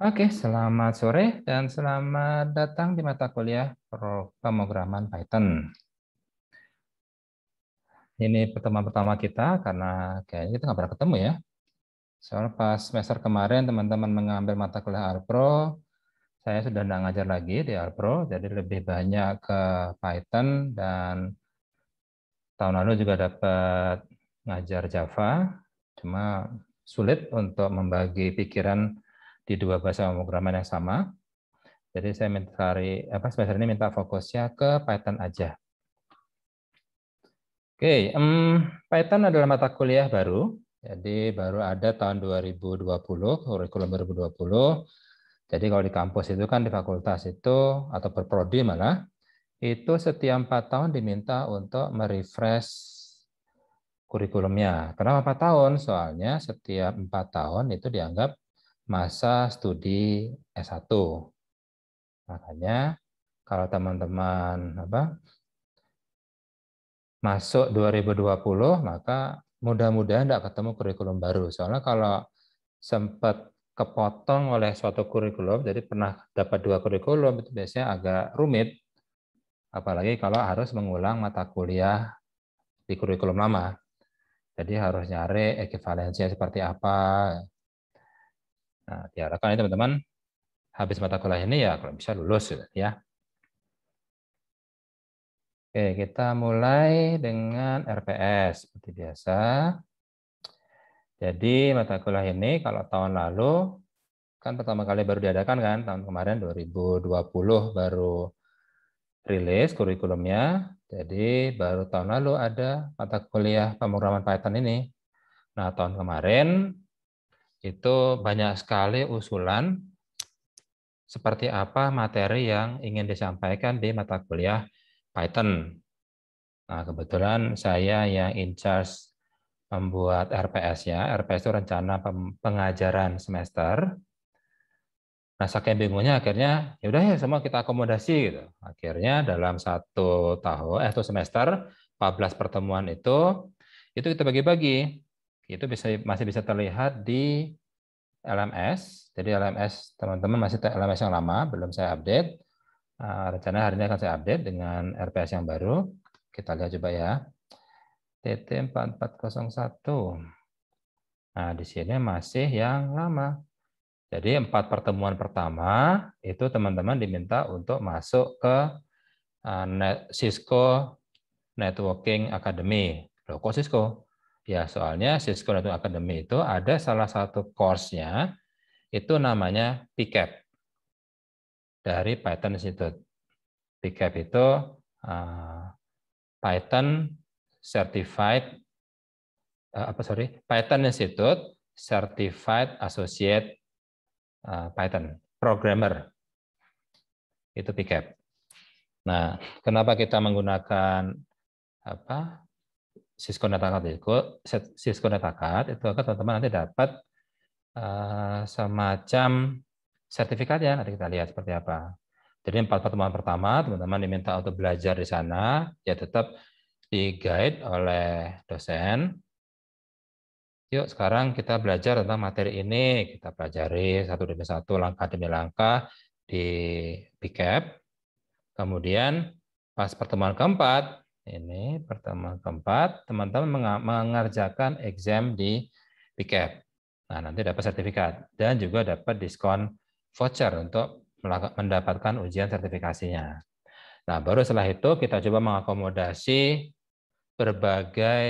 Oke, selamat sore dan selamat datang di mata kuliah pemrograman Python. Ini pertemuan pertama kita karena kayaknya kita nggak pernah ketemu ya. Soalnya pas semester kemarin teman-teman mengambil mata kuliah Alpro, saya sudah nggak ngajar lagi di Alpro, jadi lebih banyak ke Python dan tahun lalu juga dapat ngajar Java, cuma sulit untuk membagi pikiran di dua bahasa pemrograman yang sama. Jadi saya mencari apa semester ini minta fokusnya ke Python aja. Oke, um, Python adalah mata kuliah baru. Jadi baru ada tahun 2020, kurikulum 2020. Jadi kalau di kampus itu kan di fakultas itu atau berprodi malah itu setiap empat tahun diminta untuk merefresh kurikulumnya. Kenapa empat tahun? Soalnya setiap empat tahun itu dianggap masa studi S1. Makanya kalau teman-teman apa masuk 2020 maka mudah-mudahan tidak ketemu kurikulum baru. Soalnya kalau sempat kepotong oleh suatu kurikulum, jadi pernah dapat dua kurikulum itu biasanya agak rumit. Apalagi kalau harus mengulang mata kuliah di kurikulum lama. Jadi harus nyari ekivalensinya seperti apa. Nah, diharapkan ya teman-teman habis mata kuliah ini ya kalau bisa lulus ya. Oke, kita mulai dengan RPS seperti biasa. Jadi mata kuliah ini kalau tahun lalu kan pertama kali baru diadakan kan tahun kemarin 2020 baru rilis kurikulumnya. Jadi baru tahun lalu ada mata kuliah pemrograman Python ini. Nah, tahun kemarin itu banyak sekali usulan seperti apa materi yang ingin disampaikan di mata kuliah Python. Nah, kebetulan saya yang in charge membuat rps ya RPS itu rencana pengajaran semester. Nah, saking bingungnya akhirnya ya udah ya semua kita akomodasi gitu. Akhirnya dalam satu tahun eh satu semester 14 pertemuan itu itu kita bagi-bagi itu bisa masih bisa terlihat di LMS. Jadi LMS teman-teman masih LMS yang lama, belum saya update. Ah, rencana hari ini akan saya update dengan RPS yang baru. Kita lihat coba ya. TT4401. Nah, di sini masih yang lama. Jadi empat pertemuan pertama itu teman-teman diminta untuk masuk ke ah, Cisco Networking Academy. Loh, kok Cisco? Ya, soalnya Cisco Network Academy itu ada salah satu course-nya itu namanya PCAP dari Python Institute. PCAP itu eh, Python Certified eh, apa sorry Python Institute Certified Associate eh, Python Programmer itu PCAP. Nah, kenapa kita menggunakan apa Cisco Netakat itu, Cisco akad itu akan teman-teman nanti dapat uh, semacam ya Nanti kita lihat seperti apa. Jadi empat pertemuan pertama teman-teman diminta untuk belajar di sana, ya tetap di guide oleh dosen. Yuk sekarang kita belajar tentang materi ini, kita pelajari satu demi satu, langkah demi langkah di PCAP. Kemudian pas pertemuan keempat, ini pertama keempat, teman-teman mengerjakan exam di PCAP. Nah, nanti dapat sertifikat dan juga dapat diskon voucher untuk mendapatkan ujian sertifikasinya. Nah, baru setelah itu kita coba mengakomodasi berbagai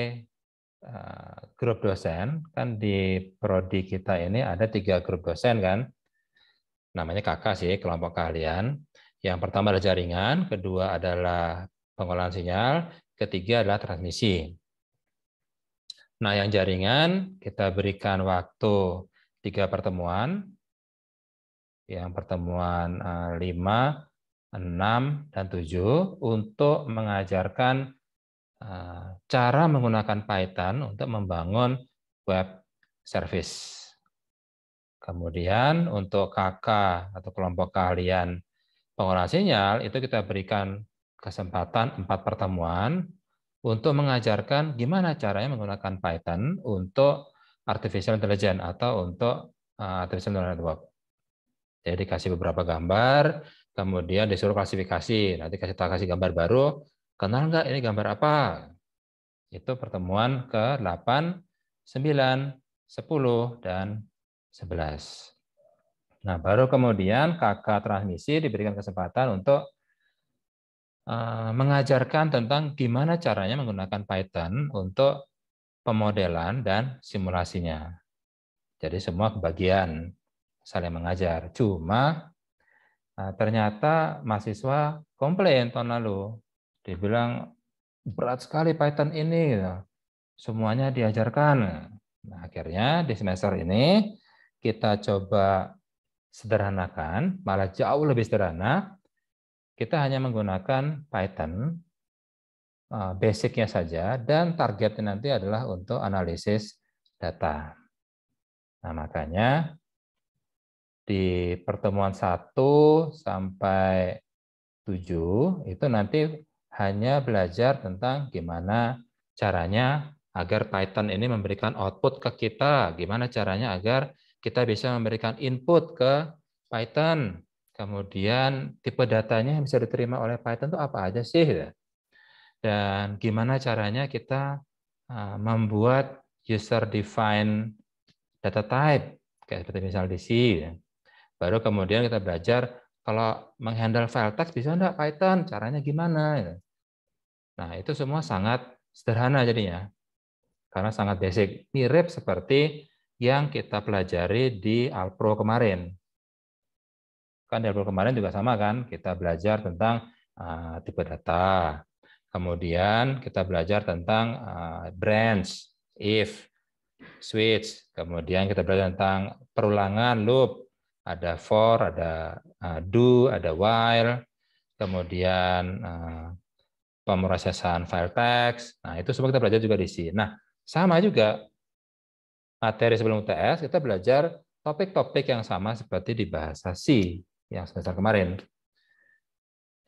eh, grup dosen. Kan di prodi kita ini ada tiga grup dosen kan. Namanya kakak sih, kelompok kalian. Yang pertama ada jaringan, kedua adalah pengolahan sinyal, ketiga adalah transmisi. Nah, yang jaringan kita berikan waktu tiga pertemuan. Yang pertemuan 5, eh, 6, dan 7 untuk mengajarkan eh, cara menggunakan Python untuk membangun web service. Kemudian untuk KK atau kelompok keahlian pengolahan sinyal itu kita berikan kesempatan empat pertemuan untuk mengajarkan gimana caranya menggunakan Python untuk artificial intelligence atau untuk eh, artificial neural network. Jadi dikasih beberapa gambar, kemudian disuruh klasifikasi. Nanti kasih kasih gambar baru, kenal nggak ini gambar apa? Itu pertemuan ke-8, 9, 10, dan 11. Nah, baru kemudian kakak transmisi diberikan kesempatan untuk Eh, mengajarkan tentang gimana caranya menggunakan Python untuk pemodelan dan simulasinya. Jadi semua kebagian saling mengajar. Cuma eh, ternyata mahasiswa komplain tahun lalu. Dibilang berat sekali Python ini. Gitu. Semuanya diajarkan. Nah, akhirnya di semester ini kita coba sederhanakan, malah jauh lebih sederhana kita hanya menggunakan Python uh, basicnya saja dan targetnya nanti adalah untuk analisis data. Nah, makanya di pertemuan 1 sampai 7 itu nanti hanya belajar tentang gimana caranya agar Python ini memberikan output ke kita, gimana caranya agar kita bisa memberikan input ke Python, Kemudian tipe datanya yang bisa diterima oleh Python itu apa aja sih? Gitu? Dan gimana caranya kita eh, membuat user define data type, kayak seperti misal di C. Gitu. Baru kemudian kita belajar kalau menghandle file text bisa enggak Python, caranya gimana? Gitu? Nah itu semua sangat sederhana jadinya, karena sangat basic. Mirip seperti yang kita pelajari di Alpro kemarin. Kan dari kemarin juga sama kan, kita belajar tentang uh, tipe data. Kemudian kita belajar tentang uh, ah, branch, if, switch. Kemudian kita belajar tentang perulangan loop, ada for, ada uh, do, ada while. Kemudian uh, pemrosesan file text. Nah, itu semua kita belajar juga di sini. Nah, sama juga materi sebelum UTS kita belajar topik-topik yang sama seperti di bahasa C yang semester kemarin.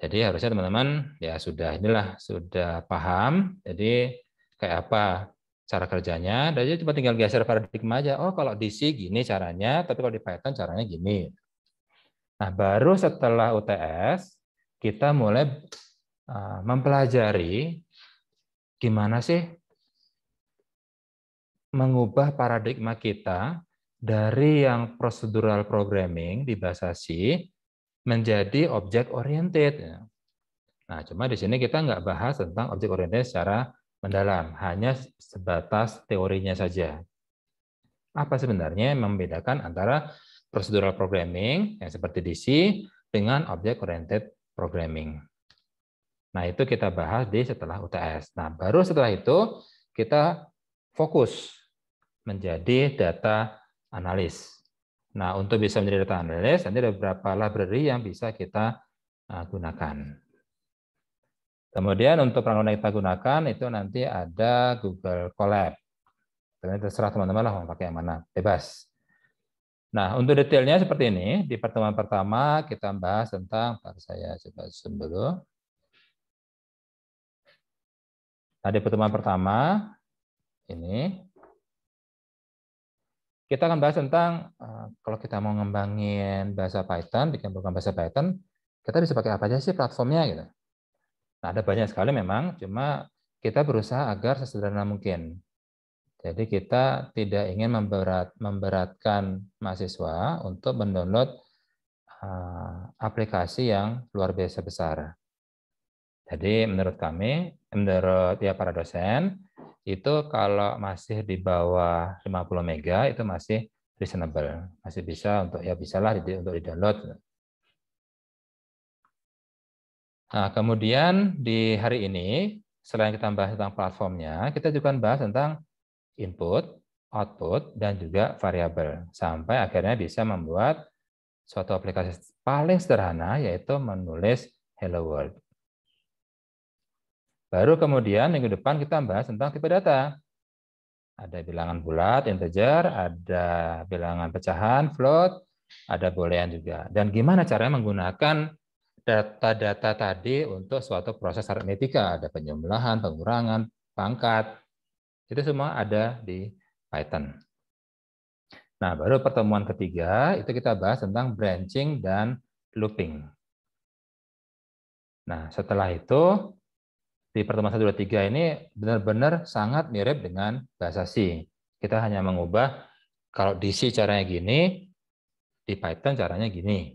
Jadi harusnya teman-teman ya sudah inilah sudah paham. Jadi kayak apa cara kerjanya. Jadi cuma tinggal geser paradigma aja. Oh kalau di C gini caranya, tapi kalau di Python caranya gini. Nah baru setelah UTS kita mulai eh, mempelajari gimana sih mengubah paradigma kita dari yang prosedural programming di bahasa C menjadi objek oriented. Ya. Nah, cuma di sini kita nggak bahas tentang objek oriented secara mendalam, hanya sebatas teorinya saja. Apa sebenarnya yang membedakan antara procedural programming yang seperti DC dengan objek oriented programming? Nah, itu kita bahas di setelah UTS. Nah, baru setelah itu kita fokus menjadi data analis. Nah, untuk bisa menjadi data analis, nanti ada beberapa library yang bisa kita eh, gunakan. Kemudian untuk perangkat yang kita gunakan itu nanti ada Google Colab. Tapi terserah teman-teman lah mau pakai yang mana, bebas. Nah, untuk detailnya seperti ini, di pertemuan pertama kita bahas tentang, saya coba zoom dulu. Nah, di pertemuan pertama, ini, kita akan bahas tentang eh, kalau kita mau ngembangin bahasa Python, bikin program bahasa Python, kita bisa pakai apa aja sih platformnya gitu. Nah, ada banyak sekali memang, cuma kita berusaha agar sesederhana mungkin. Jadi kita tidak ingin memberat, memberatkan mahasiswa untuk mendownload uh, aplikasi yang luar biasa besar. Jadi menurut kami, menurut ya para dosen, itu kalau masih di bawah 50 mega itu masih reasonable, masih bisa untuk ya bisalah untuk di-download. Nah, kemudian di hari ini selain kita bahas tentang platformnya, kita juga bahas tentang input, output dan juga variabel sampai akhirnya bisa membuat suatu aplikasi paling sederhana yaitu menulis hello world. Baru kemudian minggu depan kita bahas tentang tipe data. Ada bilangan bulat, integer, ada bilangan pecahan, float, ada boolean juga. Dan gimana caranya menggunakan data-data tadi untuk suatu proses aritmetika. Ada penjumlahan, pengurangan, pangkat. Itu semua ada di Python. Nah, baru pertemuan ketiga itu kita bahas tentang branching dan looping. Nah, setelah itu di pertemuan tiga ini benar-benar sangat mirip dengan bahasa C. Kita hanya mengubah kalau di C caranya gini, di Python caranya gini.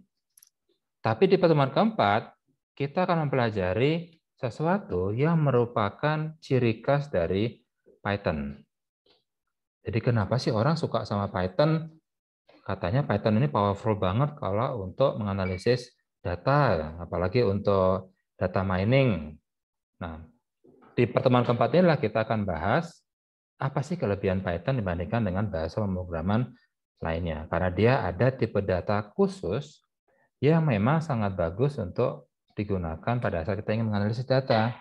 Tapi di pertemuan keempat, kita akan mempelajari sesuatu yang merupakan ciri khas dari Python. Jadi kenapa sih orang suka sama Python? Katanya Python ini powerful banget kalau untuk menganalisis data, apalagi untuk data mining Nah, di pertemuan keempat inilah kita akan bahas apa sih kelebihan Python dibandingkan dengan bahasa pemrograman lainnya. Karena dia ada tipe data khusus yang memang sangat bagus untuk digunakan pada saat kita ingin menganalisis data.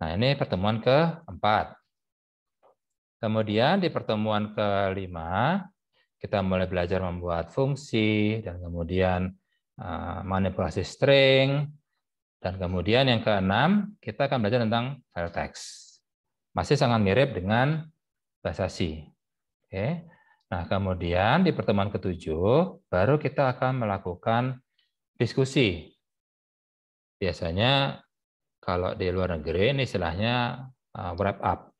Nah, ini pertemuan keempat. Kemudian di pertemuan kelima, kita mulai belajar membuat fungsi dan kemudian eh, manipulasi string, dan kemudian yang keenam, kita akan belajar tentang file text. Masih sangat mirip dengan bahasa C. Oke. Nah, kemudian di pertemuan ketujuh, baru kita akan melakukan diskusi. Biasanya kalau di luar negeri ini istilahnya uh, wrap up.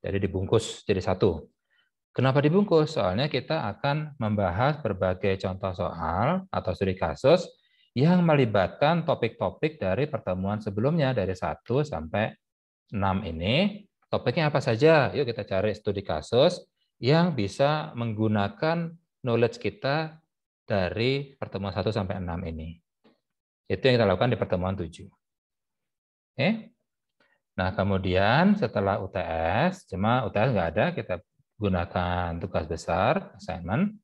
Jadi dibungkus jadi satu. Kenapa dibungkus? Soalnya kita akan membahas berbagai contoh soal atau studi kasus yang melibatkan topik-topik dari pertemuan sebelumnya dari 1 sampai 6 ini. Topiknya apa saja? Yuk kita cari studi kasus yang bisa menggunakan knowledge kita dari pertemuan 1 sampai 6 ini. Itu yang kita lakukan di pertemuan 7. Oke. Nah, kemudian setelah UTS, cuma UTS enggak ada, kita gunakan tugas besar, assignment.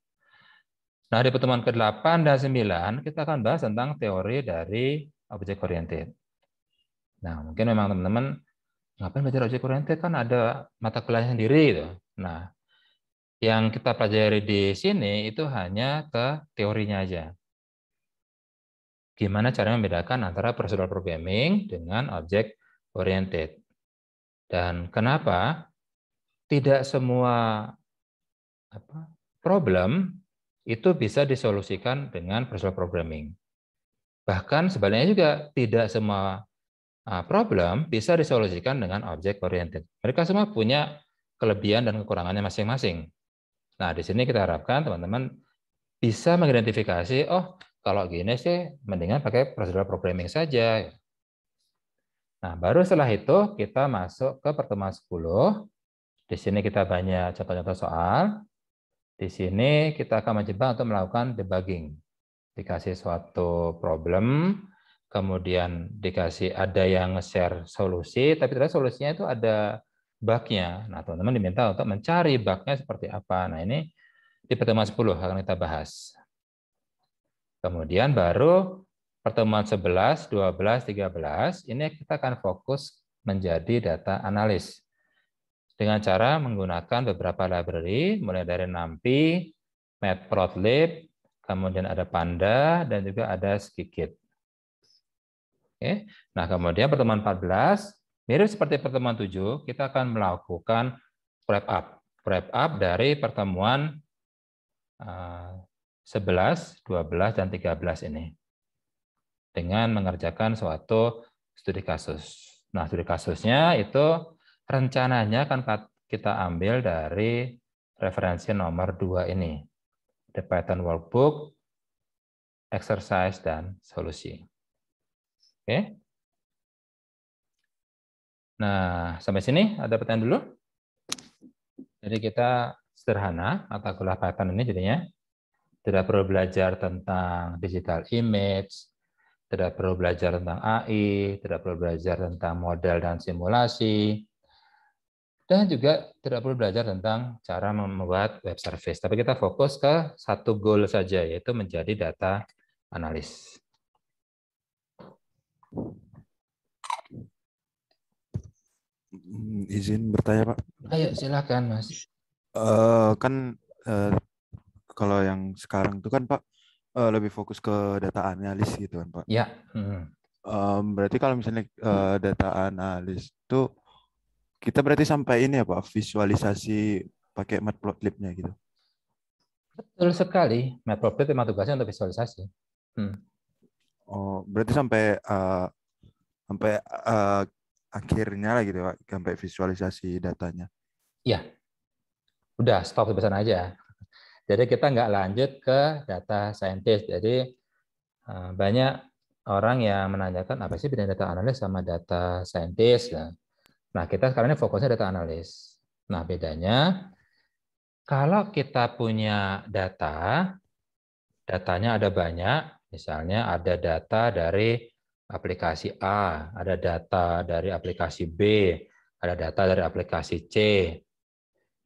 Nah, di pertemuan ke-8 dan 9 kita akan bahas tentang teori dari objek oriented. Nah, mungkin memang teman-teman ngapain belajar objek oriented kan ada mata kuliah sendiri gitu. Nah, yang kita pelajari di sini itu hanya ke teorinya aja. Gimana cara membedakan antara procedural programming dengan objek oriented. Dan kenapa tidak semua apa, problem itu bisa disolusikan dengan personal programming. Bahkan sebaliknya juga tidak semua problem bisa disolusikan dengan object oriented. Mereka semua punya kelebihan dan kekurangannya masing-masing. Nah, di sini kita harapkan teman-teman bisa mengidentifikasi, oh kalau gini sih mendingan pakai prosedur programming saja. Nah, baru setelah itu kita masuk ke pertemuan 10. Di sini kita banyak contoh-contoh soal. Di sini kita akan mencoba untuk melakukan debugging. Dikasih suatu problem, kemudian dikasih ada yang nge-share solusi, tapi ternyata solusinya itu ada bug-nya. Nah, teman-teman diminta untuk mencari bug-nya seperti apa. Nah, ini di pertemuan 10 akan kita bahas. Kemudian baru pertemuan 11, 12, 13, ini kita akan fokus menjadi data analis dengan cara menggunakan beberapa library, mulai dari NumPy, matplotlib, kemudian ada panda, dan juga ada sedikit. Oke. Nah, kemudian pertemuan 14, mirip seperti pertemuan 7, kita akan melakukan wrap up. Wrap up dari pertemuan 11, eh, 12, dan 13 ini. Dengan mengerjakan suatu studi kasus. Nah, studi kasusnya itu rencananya akan kita ambil dari referensi nomor dua ini. The Python Workbook, Exercise, dan Solusi. Oke. Nah, sampai sini ada pertanyaan dulu? Jadi kita sederhana atau kuliah Python ini jadinya. Tidak perlu belajar tentang digital image, tidak perlu belajar tentang AI, tidak perlu belajar tentang model dan simulasi, dan juga tidak perlu belajar tentang cara membuat web service. Tapi kita fokus ke satu goal saja, yaitu menjadi data analis. Hmm, izin bertanya, Pak. Ayo, silakan, Mas. Uh, kan uh, kalau yang sekarang itu kan, Pak, uh, lebih fokus ke data analis gitu kan, Pak. Ya. Hmm. Um, berarti kalau misalnya uh, data analis itu kita berarti sampai ini ya Pak, visualisasi pakai Matplotlibnya gitu. Betul sekali. Matplotlib memang tugasnya untuk visualisasi. Hmm. Oh, berarti sampai uh, sampai uh, akhirnya lah gitu ya, Pak, sampai visualisasi datanya. Iya. Udah, stop di aja. Jadi kita nggak lanjut ke data scientist. Jadi uh, banyak orang yang menanyakan apa sih bedanya data analis sama data scientist. Nah, Nah, kita sekarang ini fokusnya data analis. Nah, bedanya kalau kita punya data, datanya ada banyak, misalnya ada data dari aplikasi A, ada data dari aplikasi B, ada data dari aplikasi C.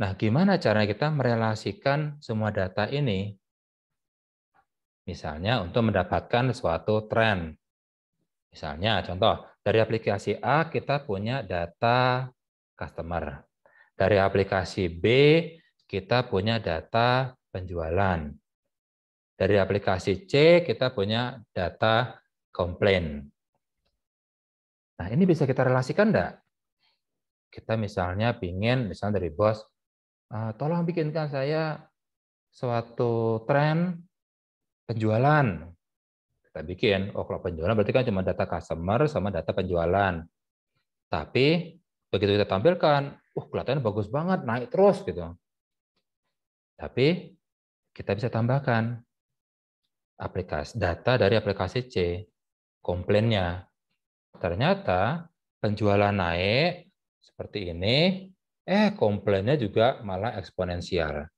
Nah, gimana cara kita merelasikan semua data ini? Misalnya untuk mendapatkan suatu tren. Misalnya contoh, dari aplikasi A kita punya data customer. Dari aplikasi B kita punya data penjualan. Dari aplikasi C kita punya data komplain. Nah, ini bisa kita relasikan enggak? Kita misalnya pingin, misalnya dari bos, eh, tolong bikinkan saya suatu tren penjualan kita bikin, oh kalau penjualan berarti kan cuma data customer sama data penjualan. Tapi begitu kita tampilkan, uh kelihatannya bagus banget, naik terus gitu. Tapi kita bisa tambahkan aplikasi data dari aplikasi C, komplainnya. Ternyata penjualan naik seperti ini, eh komplainnya juga malah eksponensial.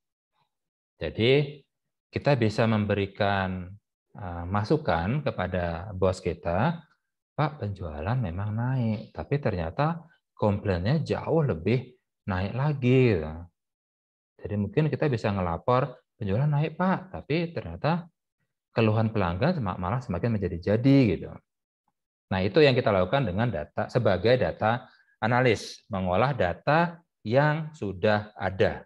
Jadi kita bisa memberikan Ah, masukan kepada bos kita, Pak penjualan memang naik, tapi ternyata komplainnya jauh lebih naik lagi. Jadi mungkin kita bisa ngelapor penjualan naik Pak, tapi ternyata keluhan pelanggan malah semakin menjadi-jadi gitu. Nah itu yang kita lakukan dengan data sebagai data analis, mengolah data yang sudah ada.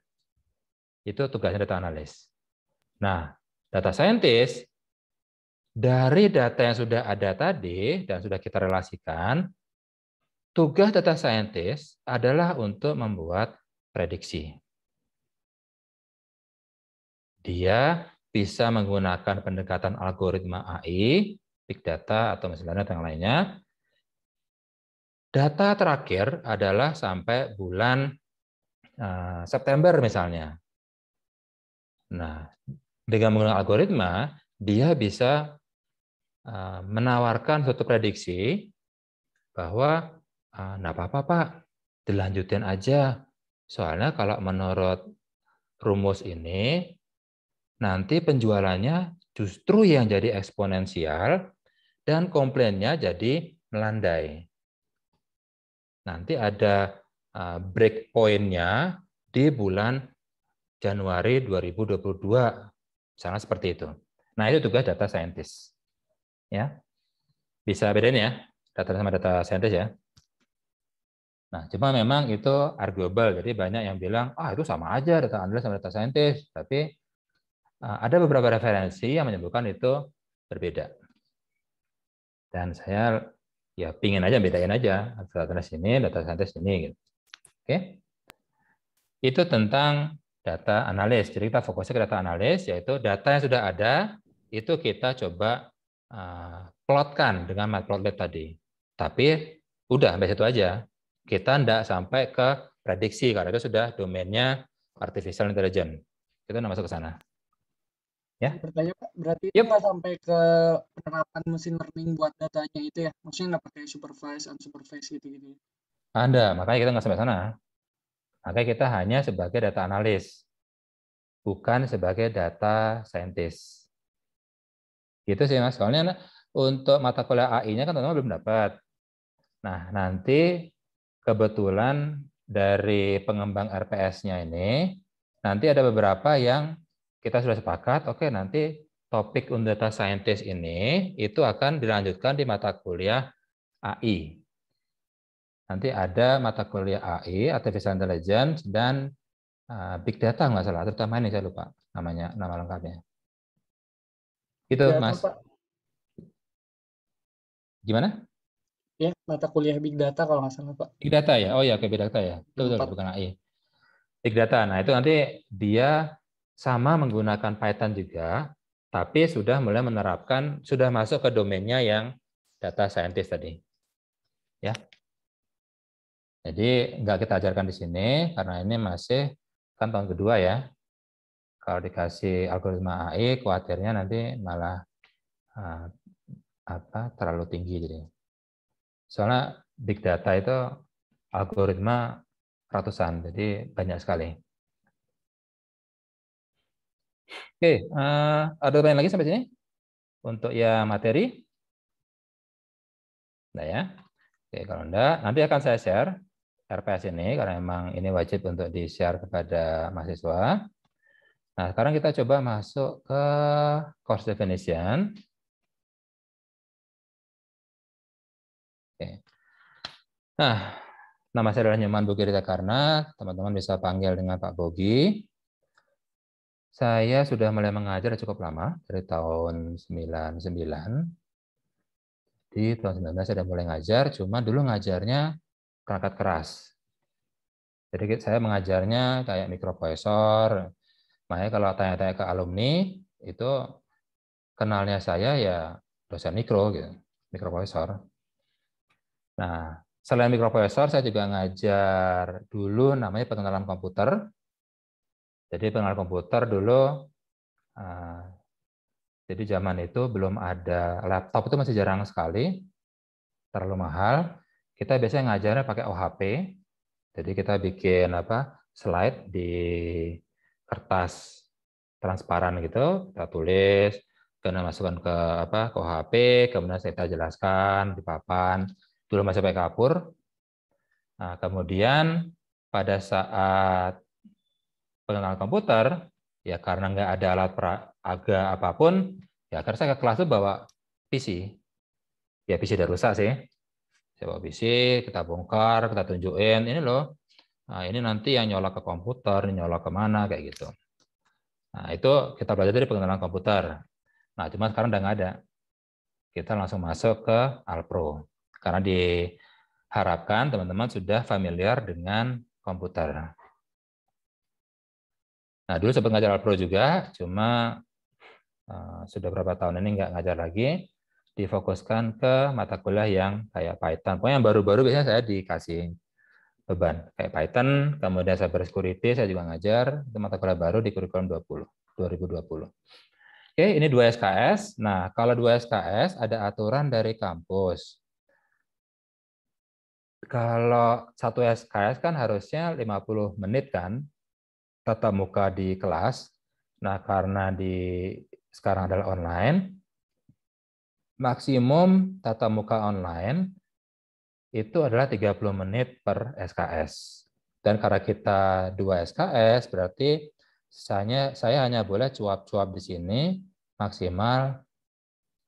Itu tugasnya data analis. Nah, data saintis dari data yang sudah ada tadi dan sudah kita relasikan, tugas data scientist adalah untuk membuat prediksi. Dia bisa menggunakan pendekatan algoritma AI, big data atau misalnya yang lainnya. Data terakhir adalah sampai bulan eh, September misalnya. Nah, dengan menggunakan algoritma, dia bisa Eh, menawarkan suatu prediksi bahwa nah apa-apa Pak, dilanjutin aja. Soalnya kalau menurut rumus ini, nanti penjualannya justru yang jadi eksponensial dan komplainnya jadi melandai. Nanti ada eh, break point-nya di bulan Januari 2022. Misalnya seperti itu. Nah, itu tugas data scientist ya bisa bedain ya data sama data saintis ya nah cuma memang itu arguable jadi banyak yang bilang ah itu sama aja data analis sama data saintis tapi eh, ada beberapa referensi yang menyebutkan itu berbeda dan saya ya pingin aja bedain aja data analis ini data saintis ini gitu oke itu tentang data analis jadi kita fokusnya ke data analis yaitu data yang sudah ada itu kita coba Ah, plotkan dengan matplotlib tadi. Tapi udah sampai situ aja. Kita tidak sampai ke prediksi karena itu sudah domainnya artificial intelligence. Kita tidak masuk ke sana. Ya. Bertanya berarti yep. mau sampai ke penerapan mesin learning buat datanya itu ya? Maksudnya nggak pakai supervised, unsupervised gitu-gitu? Ada, ya? ah, makanya kita nggak sampai sana. Makanya kita hanya sebagai data analis, bukan sebagai data scientist. Gitu sih Mas. Soalnya untuk mata kuliah AI-nya kan teman-teman belum dapat. Nah, nanti kebetulan dari pengembang RPS-nya ini nanti ada beberapa yang kita sudah sepakat, oke okay, nanti topik untuk data scientist ini itu akan dilanjutkan di mata kuliah AI. Nanti ada mata kuliah AI, Artificial Intelligence, dan eh, Big Data nggak salah, terutama ini saya lupa namanya nama lengkapnya gitu ya, Mas. Apa? Gimana? Ya, mata kuliah Big Data kalau nggak salah, Pak. Big Data ya? Oh ya, oke, Big Data ya. Betul, betul, bukan AI. Big Data. Nah, itu nanti dia sama menggunakan Python juga, tapi sudah mulai menerapkan, sudah masuk ke domainnya yang data scientist tadi. Ya. Jadi nggak kita ajarkan di sini karena ini masih kan tahun kedua ya. Kalau dikasih algoritma AI, khawatirnya nanti malah uh, apa terlalu tinggi jadi. Soalnya big data itu algoritma ratusan, jadi banyak sekali. Oke, uh, ada pertanyaan lagi sampai sini? Untuk ya materi? Nah ya. Oke, kalau enggak, nanti akan saya share RPS ini karena memang ini wajib untuk di-share kepada mahasiswa. Nah, sekarang kita coba masuk ke course definition. Oke. Nah, nama saya adalah Nyoman Bogi Rita Karna. Teman-teman bisa panggil dengan Pak Bogi. Saya sudah mulai mengajar cukup lama, dari tahun 99. Di tahun 19 saya sudah mulai mengajar. cuma dulu ngajarnya perangkat keras. Jadi saya mengajarnya kayak mikropoesor, Makanya kalau tanya-tanya ke alumni, itu kenalnya saya ya dosen mikro, gitu, mikroprofesor. Nah, selain mikroprofesor, saya juga ngajar dulu namanya pengenalan komputer. Jadi pengenalan komputer dulu, eh, jadi zaman itu belum ada laptop itu masih jarang sekali, terlalu mahal. Kita biasanya ngajarnya pakai OHP, jadi kita bikin apa slide di kertas transparan gitu, kita tulis, kemudian masukkan ke apa ke HP kemudian kita jelaskan di papan, dulu masih pakai kapur. Nah, kemudian pada saat pengenalan komputer, ya karena nggak ada alat peraga apapun, ya karena saya ke kelas itu bawa PC. Ya PC udah rusak sih. Saya bawa PC, kita bongkar, kita tunjukin, ini loh Nah, ini nanti yang nyolak ke komputer, nyolak kemana, kayak gitu. Nah, itu kita belajar dari pengenalan komputer. Nah, cuma sekarang udah nggak ada. Kita langsung masuk ke Alpro. Karena diharapkan teman-teman sudah familiar dengan komputer. Nah, dulu sempat ngajar Alpro juga, cuma uh, sudah berapa tahun ini nggak ngajar lagi difokuskan ke mata kuliah yang kayak Python. Pokoknya yang baru-baru biasanya saya dikasih beban kayak Python, kemudian cyber security saya juga ngajar itu mata kuliah baru di kurikulum 20 2020. Oke, ini dua SKS. Nah, kalau dua SKS ada aturan dari kampus. Kalau satu SKS kan harusnya 50 menit kan tatap muka di kelas. Nah, karena di sekarang adalah online, maksimum tatap muka online itu adalah 30 menit per SKS. Dan karena kita 2 SKS, berarti saya, saya hanya boleh cuap-cuap di sini maksimal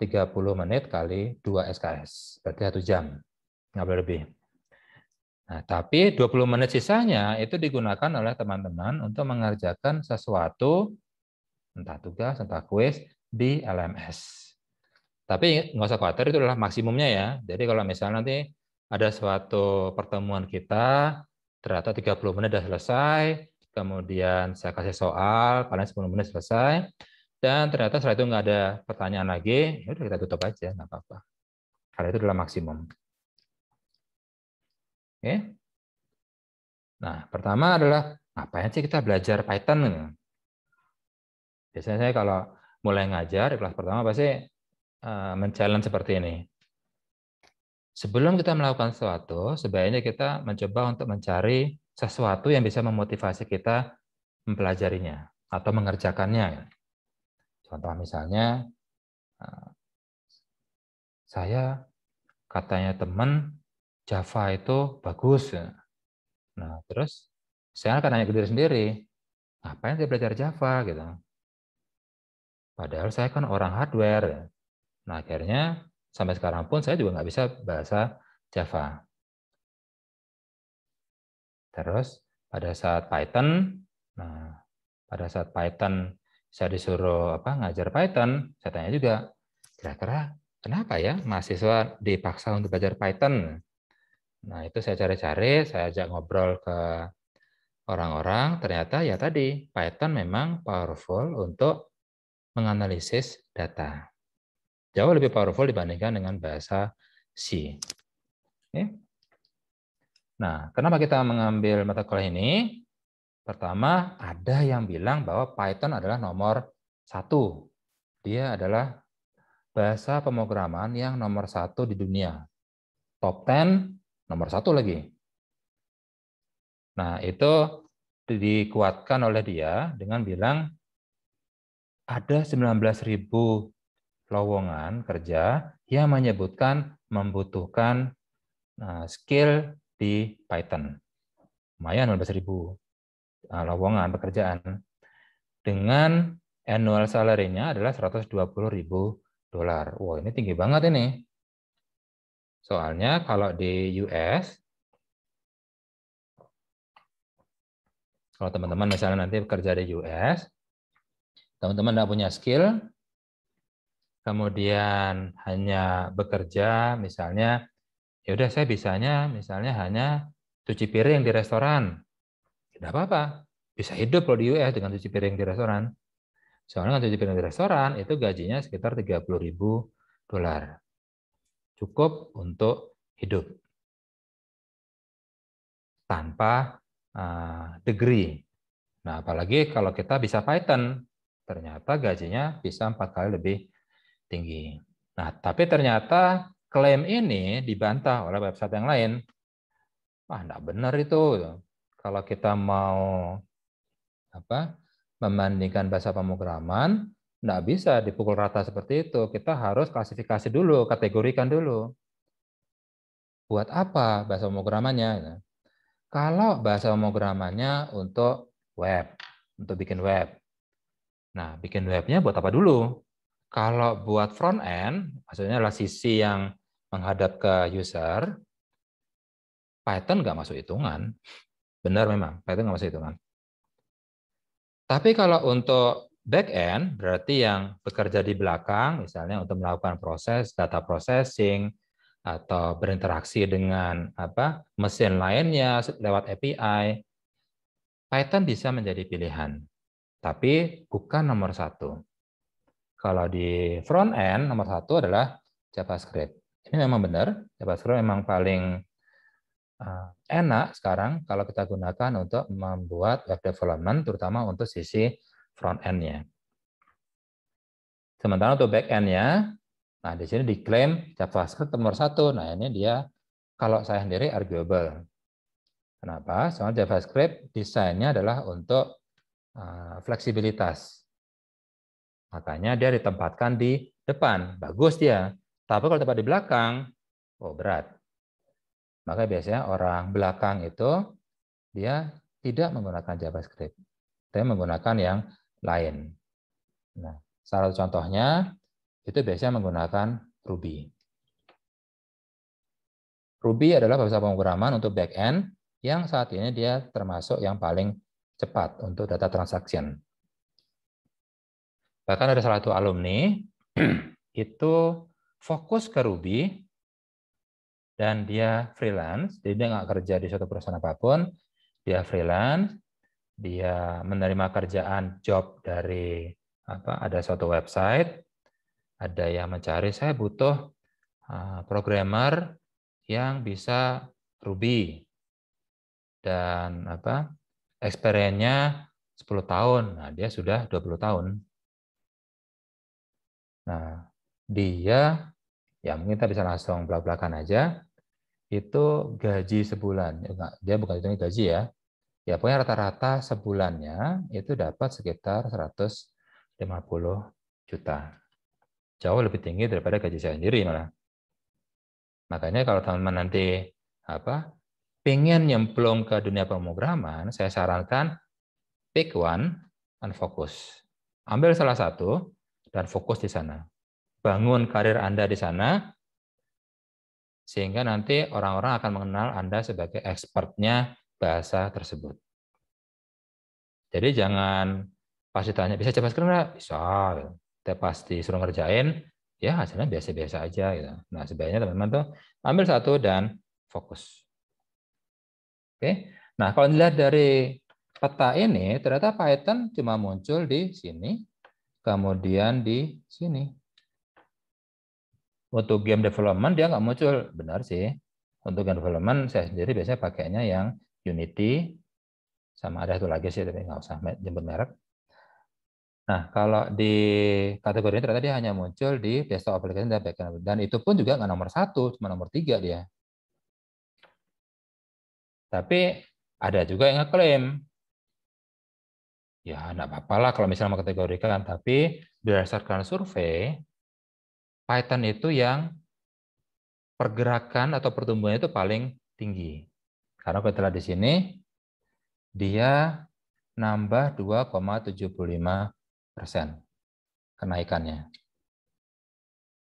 30 menit kali 2 SKS, berarti satu jam, nggak boleh lebih. Nah, tapi 20 menit sisanya itu digunakan oleh teman-teman untuk mengerjakan sesuatu, entah tugas, entah kuis, di LMS. Tapi nggak usah khawatir, itu adalah maksimumnya ya. Jadi kalau misalnya nanti ada suatu pertemuan kita, ternyata 30 menit sudah selesai, kemudian saya kasih soal, kalian 10 menit selesai, dan ternyata setelah itu nggak ada pertanyaan lagi, ya udah kita tutup aja, nggak apa-apa. Karena itu adalah maksimum. Oke. Nah, pertama adalah, ngapain sih kita belajar Python? Biasanya saya kalau mulai ngajar di kelas pertama pasti uh, seperti ini. Sebelum kita melakukan sesuatu, sebaiknya kita mencoba untuk mencari sesuatu yang bisa memotivasi kita mempelajarinya atau mengerjakannya. Contoh misalnya, eh, saya katanya teman Java itu bagus. Nah, terus saya akan nanya ke diri sendiri, apa yang saya belajar Java gitu. Padahal saya kan orang hardware. Nah, akhirnya Sampai sekarang pun saya juga nggak bisa bahasa Java. Terus pada saat Python, nah pada saat Python saya disuruh apa ngajar Python, saya tanya juga kira-kira kenapa ya mahasiswa dipaksa untuk belajar Python? Nah itu saya cari-cari, saya ajak ngobrol ke orang-orang, ternyata ya tadi Python memang powerful untuk menganalisis data. Jauh lebih powerful dibandingkan dengan bahasa C. Okay. Nah, kenapa kita mengambil mata kuliah ini? Pertama, ada yang bilang bahwa Python adalah nomor satu. Dia adalah bahasa pemrograman yang nomor satu di dunia. Top 10, nomor satu lagi. Nah, itu dikuatkan oleh dia dengan bilang ada 19.000 lowongan kerja yang menyebutkan membutuhkan eh, skill di Python. Lumayan 15.000 eh, lowongan pekerjaan. Dengan annual salary-nya adalah 120.000 dolar. Wow, ini tinggi banget ini. Soalnya kalau di US, kalau teman-teman misalnya nanti bekerja di US, teman-teman tidak punya skill, kemudian hanya bekerja misalnya ya udah saya bisanya misalnya hanya cuci piring di restoran tidak apa-apa bisa hidup loh di US dengan cuci piring di restoran soalnya dengan cuci piring di restoran itu gajinya sekitar 30 ribu dolar cukup untuk hidup tanpa uh, degree nah apalagi kalau kita bisa Python ternyata gajinya bisa empat kali lebih tinggi. Nah, tapi ternyata klaim ini dibantah oleh website yang lain. Wah, enggak benar itu. Kalau kita mau apa? membandingkan bahasa pemrograman, enggak bisa dipukul rata seperti itu. Kita harus klasifikasi dulu, kategorikan dulu. Buat apa bahasa pemrogramannya? Kalau bahasa pemrogramannya untuk web, untuk bikin web. Nah, bikin webnya buat apa dulu? Kalau buat front end, maksudnya adalah sisi yang menghadap ke user, Python nggak masuk hitungan. Benar memang, Python nggak masuk hitungan. Tapi kalau untuk back end, berarti yang bekerja di belakang, misalnya untuk melakukan proses data processing, atau berinteraksi dengan apa mesin lainnya lewat API, Python bisa menjadi pilihan. Tapi bukan nomor satu. Kalau di front end nomor satu adalah JavaScript. Ini memang benar, JavaScript memang paling eh, enak sekarang kalau kita gunakan untuk membuat web development, terutama untuk sisi front end-nya. Sementara untuk back end-nya, nah di sini diklaim JavaScript nomor satu. Nah ini dia kalau saya sendiri arguable. Kenapa? Soalnya JavaScript desainnya adalah untuk eh, fleksibilitas. Makanya dia ditempatkan di depan. Bagus dia. Tapi kalau tempat di belakang, oh berat. Maka biasanya orang belakang itu dia tidak menggunakan JavaScript. Dia menggunakan yang lain. Nah, salah satu contohnya itu biasanya menggunakan Ruby. Ruby adalah bahasa pemrograman untuk backend yang saat ini dia termasuk yang paling cepat untuk data transaction. Bahkan ada salah satu alumni itu fokus ke Ruby dan dia freelance, jadi dia nggak kerja di suatu perusahaan apapun, dia freelance, dia menerima kerjaan job dari apa ada suatu website, ada yang mencari saya butuh eh, programmer yang bisa Ruby dan apa experience-nya 10 tahun. Nah, dia sudah 20 tahun Nah, dia ya mungkin kita bisa langsung belak-belakan aja itu gaji sebulan ya, dia bukan itu gaji ya ya pokoknya rata-rata sebulannya itu dapat sekitar 150 juta jauh lebih tinggi daripada gaji saya sendiri malah makanya kalau teman-teman nanti apa pengen nyemplung ke dunia pemrograman saya sarankan pick one and focus ambil salah satu dan fokus di sana. Bangun karir Anda di sana, sehingga nanti orang-orang akan mengenal Anda sebagai expertnya bahasa tersebut. Jadi jangan pasti tanya, bisa cepat sekarang enggak Bisa. Kita pasti suruh ngerjain, ya hasilnya biasa-biasa aja. Gitu. Nah sebaiknya teman-teman tuh ambil satu dan fokus. Oke. Nah kalau dilihat dari peta ini, ternyata Python cuma muncul di sini, Kemudian di sini. Untuk game development dia nggak muncul. Benar sih. Untuk game development saya sendiri biasanya pakainya yang Unity. Sama ada satu lagi sih, tapi nggak usah jemput merek. Nah, kalau di kategori ini ternyata dia hanya muncul di desktop application dan backend. Dan itu pun juga nggak nomor satu, cuma nomor tiga dia. Tapi ada juga yang ngeklaim ya enggak apa-apa kalau misalnya mengkategorikan, tapi berdasarkan survei, Python itu yang pergerakan atau pertumbuhannya itu paling tinggi. Karena kita lihat di sini, dia nambah 2,75 persen kenaikannya.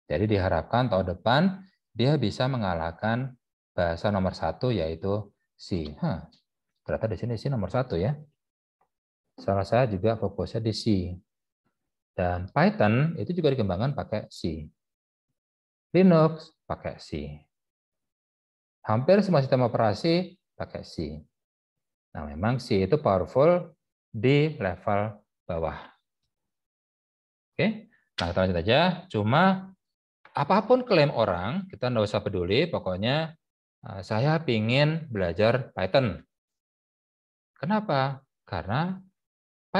Jadi diharapkan tahun depan dia bisa mengalahkan bahasa nomor satu yaitu C. Hah, ternyata di sini C nomor satu ya. Salah Saya juga fokusnya di C. Dan Python itu juga dikembangkan pakai C. Linux pakai C. Hampir semua sistem operasi pakai C. Nah, memang C itu powerful di level bawah. Oke, nah kita lanjut aja. Cuma apapun klaim orang, kita tidak usah peduli, pokoknya eh, saya ingin belajar Python. Kenapa? Karena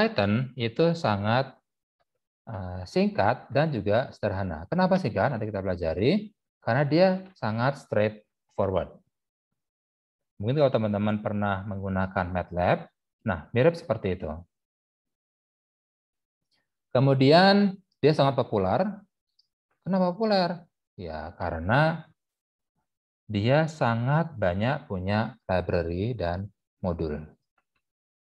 Python itu sangat eh, singkat dan juga sederhana. Kenapa sih kan? Nanti kita pelajari. Karena dia sangat straightforward. Mungkin kalau teman-teman pernah menggunakan MATLAB, nah mirip seperti itu. Kemudian dia sangat populer. Kenapa populer? Ya karena dia sangat banyak punya library dan modul.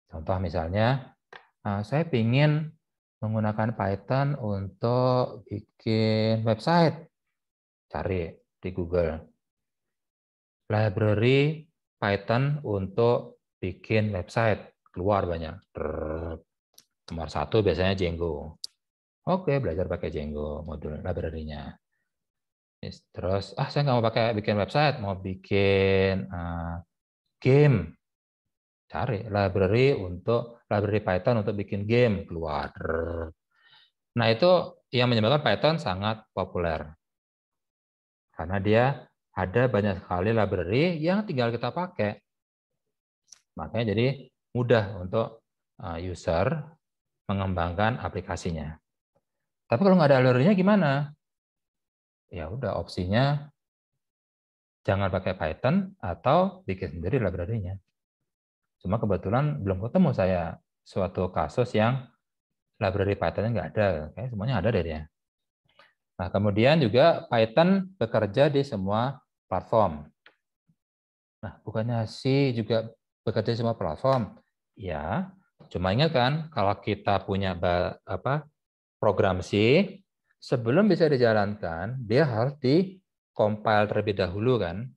Contoh misalnya Nah, saya ingin menggunakan Python untuk bikin website. Cari di Google. Library Python untuk bikin website. Keluar banyak. Nomor satu biasanya Django. Oke, belajar pakai Django modul library-nya. Terus, ah saya nggak mau pakai bikin website, mau bikin uh, game cari library untuk library Python untuk bikin game keluar. Nah itu yang menyebabkan Python sangat populer karena dia ada banyak sekali library yang tinggal kita pakai. Makanya jadi mudah untuk eh, user mengembangkan aplikasinya. Tapi kalau nggak ada library gimana? Ya udah opsinya jangan pakai Python atau bikin sendiri library Cuma kebetulan belum ketemu saya suatu kasus yang library Python-nya nggak ada. Kayak semuanya ada deh dia. Nah, kemudian juga Python bekerja di semua platform. Nah, bukannya C juga bekerja di semua platform? Ya, cuma ingat kan kalau kita punya apa program C, sebelum bisa dijalankan, dia harus di compile terlebih dahulu kan.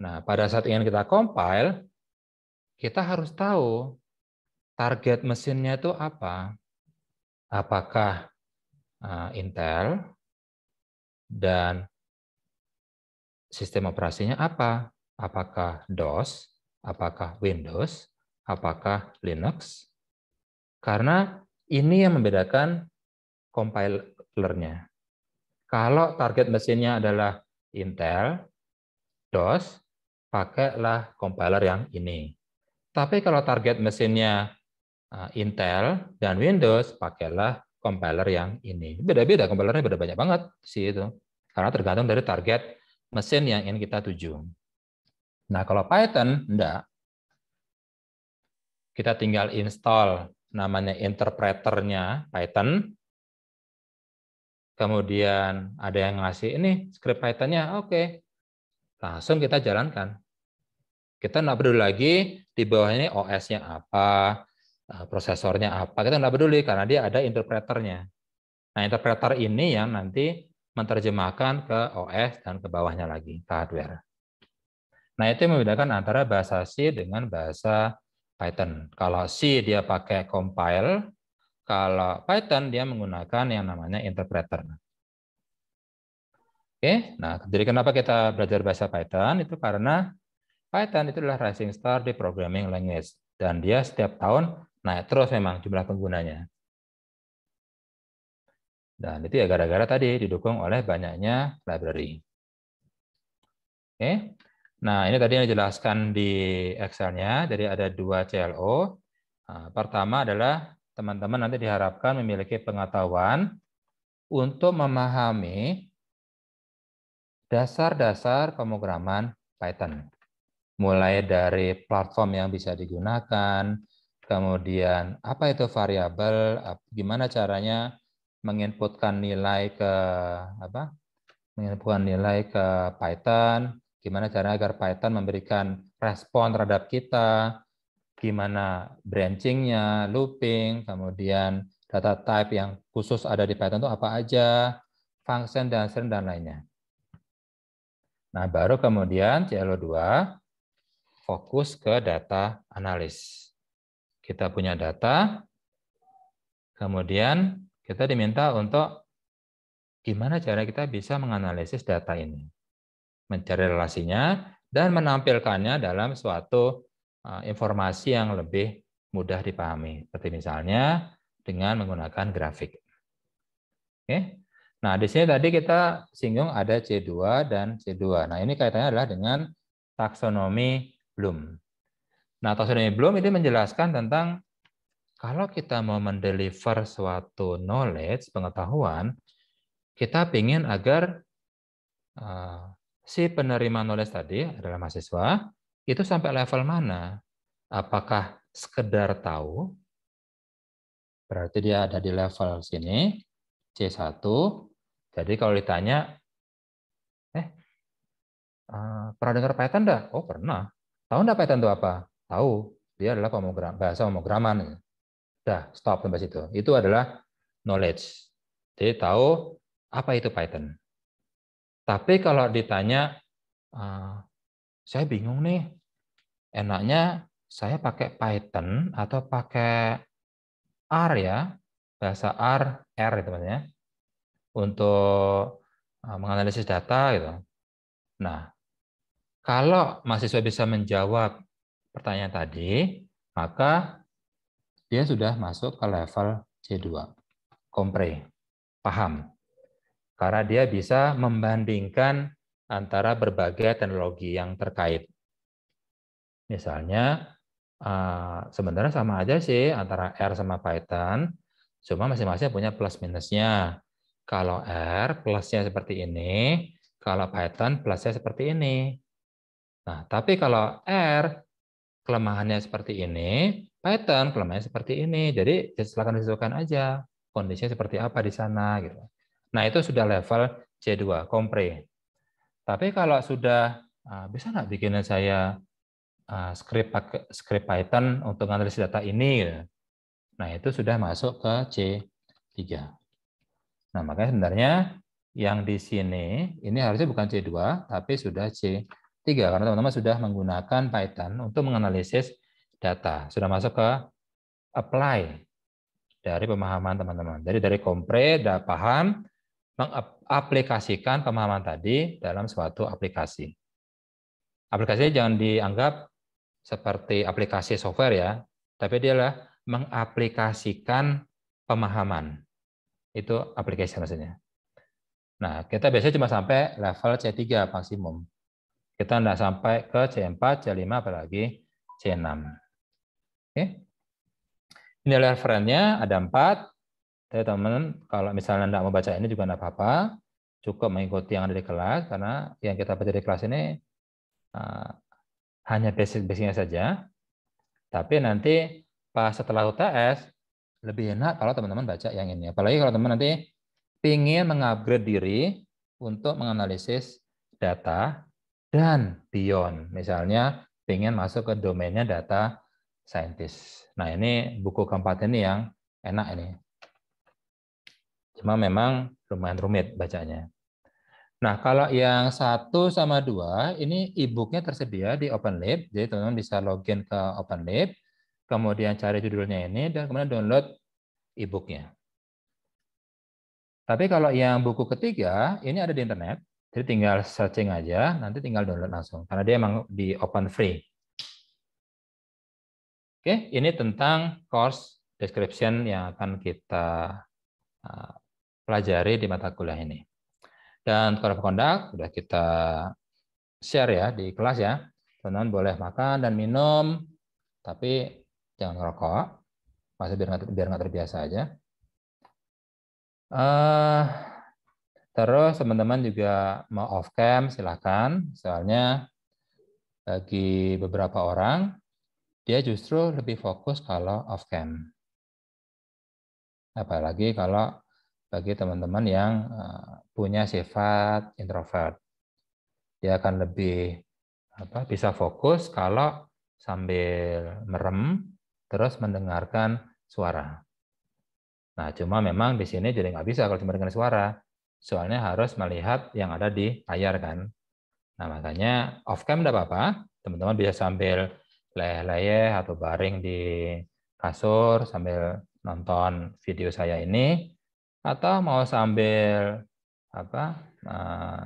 Nah, pada saat ingin kita compile, kita harus tahu target mesinnya itu apa. Apakah eh, Intel dan sistem operasinya apa? Apakah DOS, apakah Windows, apakah Linux? Karena ini yang membedakan compilernya. Kalau target mesinnya adalah Intel, DOS, pakailah compiler yang ini. Tapi kalau target mesinnya eh, Intel dan Windows, pakailah compiler yang ini. Beda-beda, compilernya beda banyak banget sih itu. Karena tergantung dari target mesin yang ingin kita tuju. Nah, kalau Python, enggak. Kita tinggal install namanya interpreternya Python. Kemudian ada yang ngasih ini script Python-nya, oke. Okay. Langsung kita jalankan. Kita nggak peduli lagi di bawah ini OS-nya apa, eh, prosesornya apa, kita nggak peduli karena dia ada interpreternya. Nah, interpreter ini yang nanti menerjemahkan ke OS dan ke bawahnya lagi, ke hardware. Nah, itu yang membedakan antara bahasa C dengan bahasa Python. Kalau C dia pakai compile, kalau Python dia menggunakan yang namanya interpreter. Oke, nah jadi kenapa kita belajar bahasa Python itu karena Python itu adalah rising star di programming language. Dan dia setiap tahun naik terus memang jumlah penggunanya. Dan itu ya gara-gara tadi didukung oleh banyaknya library. Oke. Nah, ini tadi yang dijelaskan di Excel-nya. Jadi ada dua CLO. Nah, pertama adalah teman-teman nanti diharapkan memiliki pengetahuan untuk memahami dasar-dasar pemrograman Python mulai dari platform yang bisa digunakan, kemudian apa itu variabel, gimana caranya menginputkan nilai ke apa? Menginputkan nilai ke Python, gimana caranya agar Python memberikan respon terhadap kita, gimana branchingnya, looping, kemudian data type yang khusus ada di Python itu apa aja, function dan string dan lainnya. Nah, baru kemudian CLO2 fokus ke data analis. Kita punya data, kemudian kita diminta untuk gimana cara kita bisa menganalisis data ini. Mencari relasinya dan menampilkannya dalam suatu eh, informasi yang lebih mudah dipahami. Seperti misalnya dengan menggunakan grafik. Oke. Nah, di sini tadi kita singgung ada C2 dan C2. Nah, ini kaitannya adalah dengan taksonomi belum. Nah, taksonomi belum itu menjelaskan tentang kalau kita mau mendeliver suatu knowledge, pengetahuan, kita ingin agar uh, si penerima knowledge tadi adalah mahasiswa, itu sampai level mana? Apakah sekedar tahu? Berarti dia ada di level sini, C1. Jadi kalau ditanya, eh, uh, pernah dengar Python enggak? Oh, pernah. Tahu enggak Python itu apa? Tahu. Dia adalah pemrogram, bahasa pemrograman. Dah, stop sampai situ. Itu adalah knowledge. Jadi tahu apa itu Python. Tapi kalau ditanya, ah, saya bingung nih, enaknya saya pakai Python atau pakai R ya, bahasa R, R itu maksudnya, untuk ah, menganalisis data gitu. Nah, kalau mahasiswa bisa menjawab pertanyaan tadi, maka dia sudah masuk ke level C2. Kompre, paham. Karena dia bisa membandingkan antara berbagai teknologi yang terkait. Misalnya, eh, sebenarnya sama aja sih antara R sama Python, cuma masing-masing punya plus minusnya. Kalau R, plusnya seperti ini, kalau Python, plusnya seperti ini. Nah, tapi kalau R kelemahannya seperti ini, Python kelemahannya seperti ini. Jadi silakan disesuaikan aja kondisinya seperti apa di sana gitu. Nah, itu sudah level C2 kompre. Tapi kalau sudah ah, bisa nggak bikin saya ah, script pakai script Python untuk analisis data ini gitu? Nah, itu sudah masuk ke C3. Nah, makanya sebenarnya yang di sini ini harusnya bukan C2 tapi sudah C3 Tiga, karena teman-teman sudah menggunakan Python untuk menganalisis data. Sudah masuk ke apply dari pemahaman teman-teman. Jadi dari kompre, sudah paham, mengaplikasikan pemahaman tadi dalam suatu aplikasi. Aplikasinya jangan dianggap seperti aplikasi software ya, tapi dia adalah mengaplikasikan pemahaman. Itu aplikasi maksudnya. Nah, kita biasanya cuma sampai level C3 maksimum. Kita tidak sampai ke C4, C5, apalagi C6. Oke. Ini adalah referennya, ada empat. Jadi teman-teman, kalau misalnya tidak mau baca ini juga tidak apa-apa. Cukup mengikuti yang ada di kelas, karena yang kita baca di kelas ini uh, hanya basic-basicnya saja. Tapi nanti pas setelah UTS, lebih enak kalau teman-teman baca yang ini. Apalagi kalau teman-teman nanti ingin mengupgrade diri untuk menganalisis data dan beyond. Misalnya ingin masuk ke domainnya data scientist. Nah ini buku keempat ini yang enak ini. Cuma memang lumayan rumit bacanya. Nah kalau yang satu sama dua ini e-booknya tersedia di OpenLib. Jadi teman-teman bisa login ke OpenLib, kemudian cari judulnya ini dan kemudian download e-booknya. Tapi kalau yang buku ketiga ini ada di internet. Jadi tinggal searching aja, nanti tinggal download langsung. Karena dia emang di open free. Oke, ini tentang course description yang akan kita uh, pelajari di mata kuliah ini. Dan code of conduct sudah kita share ya di kelas ya. Teman-teman boleh makan dan minum, tapi jangan ngerokok. Masih biar nggak terbiasa aja. Uh, Terus teman-teman juga mau off cam silahkan. Soalnya bagi beberapa orang dia justru lebih fokus kalau off cam. Apalagi kalau bagi teman-teman yang eh, punya sifat introvert. Dia akan lebih apa bisa fokus kalau sambil merem terus mendengarkan suara. Nah, cuma memang di sini jadi nggak bisa kalau cuma dengan suara soalnya harus melihat yang ada di layar kan. Nah makanya off cam tidak apa-apa, teman-teman bisa sambil leleh-leleh atau baring di kasur sambil nonton video saya ini, atau mau sambil apa eh,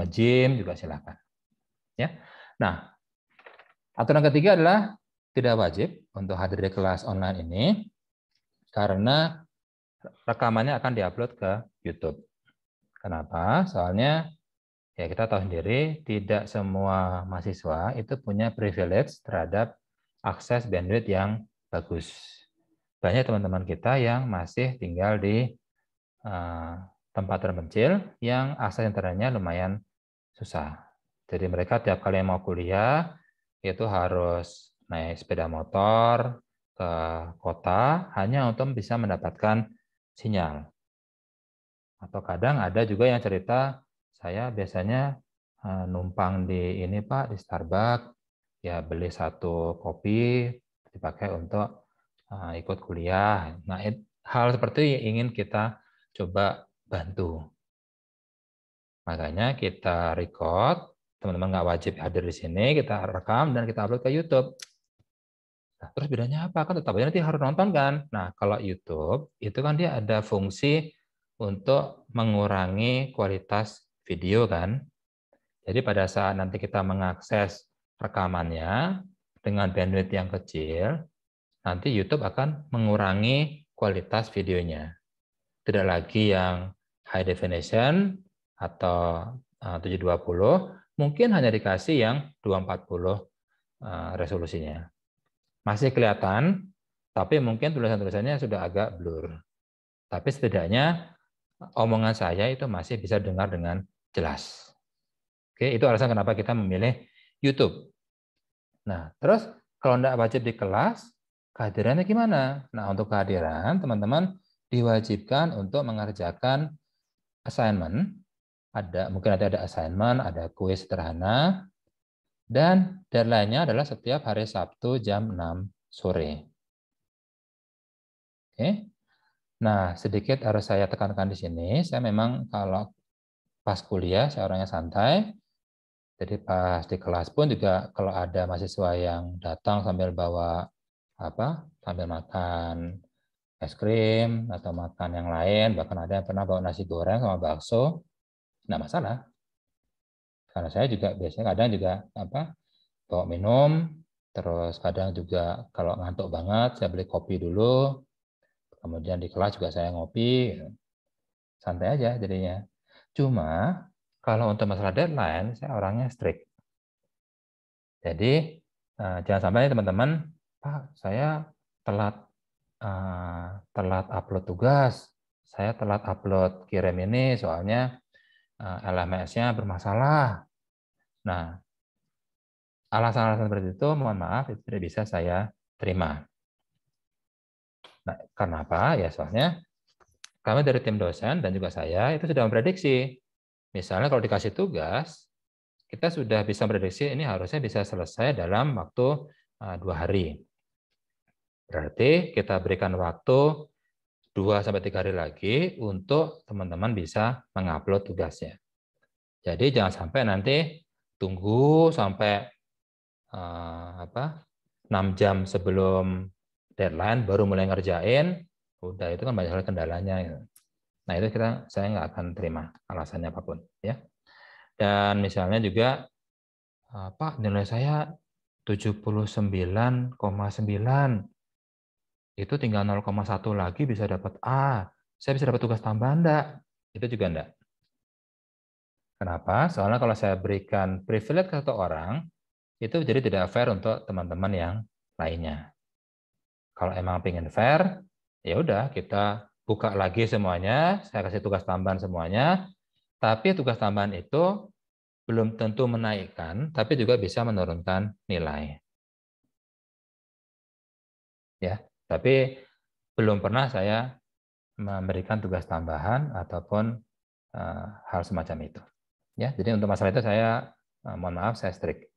nge-gym juga silakan. Ya. Nah, aturan ketiga adalah tidak wajib untuk hadir di kelas online ini karena rekamannya akan diupload ke YouTube. Kenapa? Soalnya ya kita tahu sendiri tidak semua mahasiswa itu punya privilege terhadap akses bandwidth yang bagus. Banyak teman-teman kita yang masih tinggal di uh, tempat terpencil yang akses internetnya lumayan susah. Jadi mereka tiap kali mau kuliah itu harus naik sepeda motor ke kota hanya untuk bisa mendapatkan sinyal. Atau kadang ada juga yang cerita saya biasanya eh, numpang di ini Pak di Starbucks ya beli satu kopi dipakai untuk eh, ikut kuliah. Nah, hal seperti yang ingin kita coba bantu. Makanya kita record, teman-teman nggak wajib hadir di sini, kita rekam dan kita upload ke YouTube. Nah, terus bedanya apa? Kan tetap aja nanti harus nonton kan. Nah, kalau YouTube itu kan dia ada fungsi untuk mengurangi kualitas video kan. Jadi pada saat nanti kita mengakses rekamannya dengan bandwidth yang kecil, nanti YouTube akan mengurangi kualitas videonya. Tidak lagi yang high definition atau 720, eh, mungkin hanya dikasih yang 240 eh, resolusinya. Masih kelihatan, tapi mungkin tulisan-tulisannya sudah agak blur. Tapi setidaknya omongan saya itu masih bisa dengar dengan jelas. Oke, itu alasan kenapa kita memilih YouTube. Nah, terus kalau tidak wajib di kelas, kehadirannya gimana? Nah, untuk kehadiran, teman-teman diwajibkan untuk mengerjakan assignment. Ada mungkin nanti ada assignment, ada kuis sederhana, dan deadline-nya adalah setiap hari Sabtu jam 6 sore. Oke. Nah, sedikit harus saya tekankan di sini, saya memang kalau pas kuliah saya orangnya santai. Jadi pas di kelas pun juga kalau ada mahasiswa yang datang sambil bawa apa? sambil makan es krim atau makan yang lain, bahkan ada yang pernah bawa nasi goreng sama bakso, tidak masalah. Karena saya juga biasanya kadang juga apa? bawa minum, terus kadang juga kalau ngantuk banget saya beli kopi dulu, Kemudian di kelas juga saya ngopi, gitu. santai aja jadinya. Cuma kalau untuk masalah deadline, saya orangnya strict. Jadi eh, jangan sampai teman-teman, Pak, saya telat eh, telat upload tugas, saya telat upload kirim ini soalnya uh, eh, LMS-nya bermasalah. Nah, alasan-alasan seperti itu, mohon maaf, itu tidak bisa saya terima. Nah, karena apa? Ya soalnya kami dari tim dosen dan juga saya itu sudah memprediksi. Misalnya kalau dikasih tugas, kita sudah bisa memprediksi ini harusnya bisa selesai dalam waktu eh, dua hari. Berarti kita berikan waktu 2 sampai tiga hari lagi untuk teman-teman bisa mengupload tugasnya. Jadi jangan sampai nanti tunggu sampai eh, apa 6 jam sebelum deadline baru mulai ngerjain, udah itu kan banyak sekali kendalanya. Gitu. Nah itu kita saya nggak akan terima alasannya apapun ya. Dan misalnya juga apa? Eh, nilai saya 79,9 itu tinggal 0,1 lagi bisa dapat A. Saya bisa dapat tugas tambahan enggak? Itu juga enggak. Kenapa? Soalnya kalau saya berikan privilege ke satu orang, itu jadi tidak fair untuk teman-teman yang lainnya. Kalau emang pengen fair, ya udah kita buka lagi semuanya, saya kasih tugas tambahan semuanya. Tapi tugas tambahan itu belum tentu menaikkan, tapi juga bisa menurunkan nilai. Ya, tapi belum pernah saya memberikan tugas tambahan ataupun uh, hal semacam itu. Ya, jadi untuk masalah itu saya uh, mohon maaf saya strict.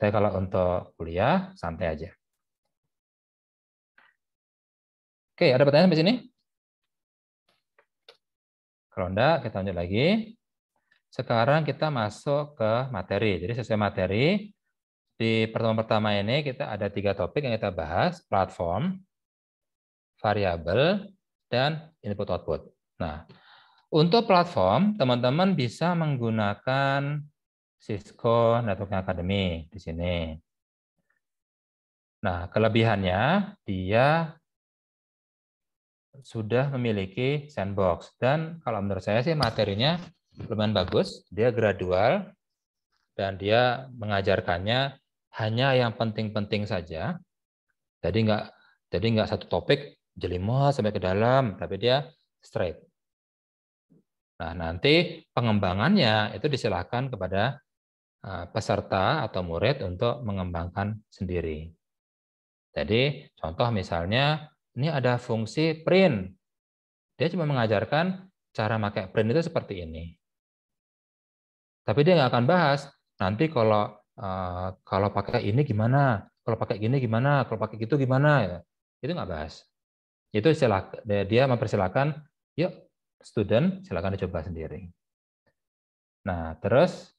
Tapi kalau untuk kuliah santai aja. Oke, ada pertanyaan sampai sini? Kalau enggak, kita lanjut lagi. Sekarang kita masuk ke materi. Jadi sesuai materi, di pertemuan pertama ini kita ada tiga topik yang kita bahas, platform, variabel, dan input-output. Nah, untuk platform, teman-teman bisa menggunakan Cisco Networking Academy di sini. Nah, kelebihannya dia sudah memiliki sandbox. Dan kalau menurut saya sih materinya lumayan bagus, dia gradual, dan dia mengajarkannya hanya yang penting-penting saja. Jadi nggak jadi nggak satu topik jelimuh sampai ke dalam, tapi dia straight. Nah, nanti pengembangannya itu disilahkan kepada e, peserta atau murid untuk mengembangkan sendiri. Jadi, contoh misalnya ini ada fungsi print. Dia cuma mengajarkan cara pakai print itu seperti ini. Tapi dia nggak akan bahas nanti kalau uh, kalau pakai ini gimana, kalau pakai gini gimana, kalau pakai gitu gimana. Ya. Itu nggak bahas. Itu silakan, dia mempersilahkan, yuk student silakan dicoba sendiri. Nah terus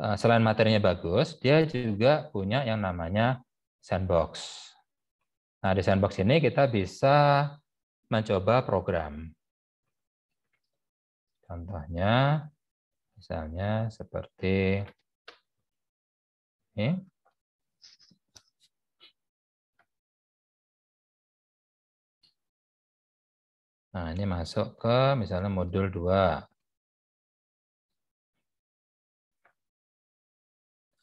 eh, selain materinya bagus, dia juga punya yang namanya sandbox. Nah, di sandbox ini kita bisa mencoba program. Contohnya, misalnya seperti ini. Nah, ini masuk ke misalnya modul 2.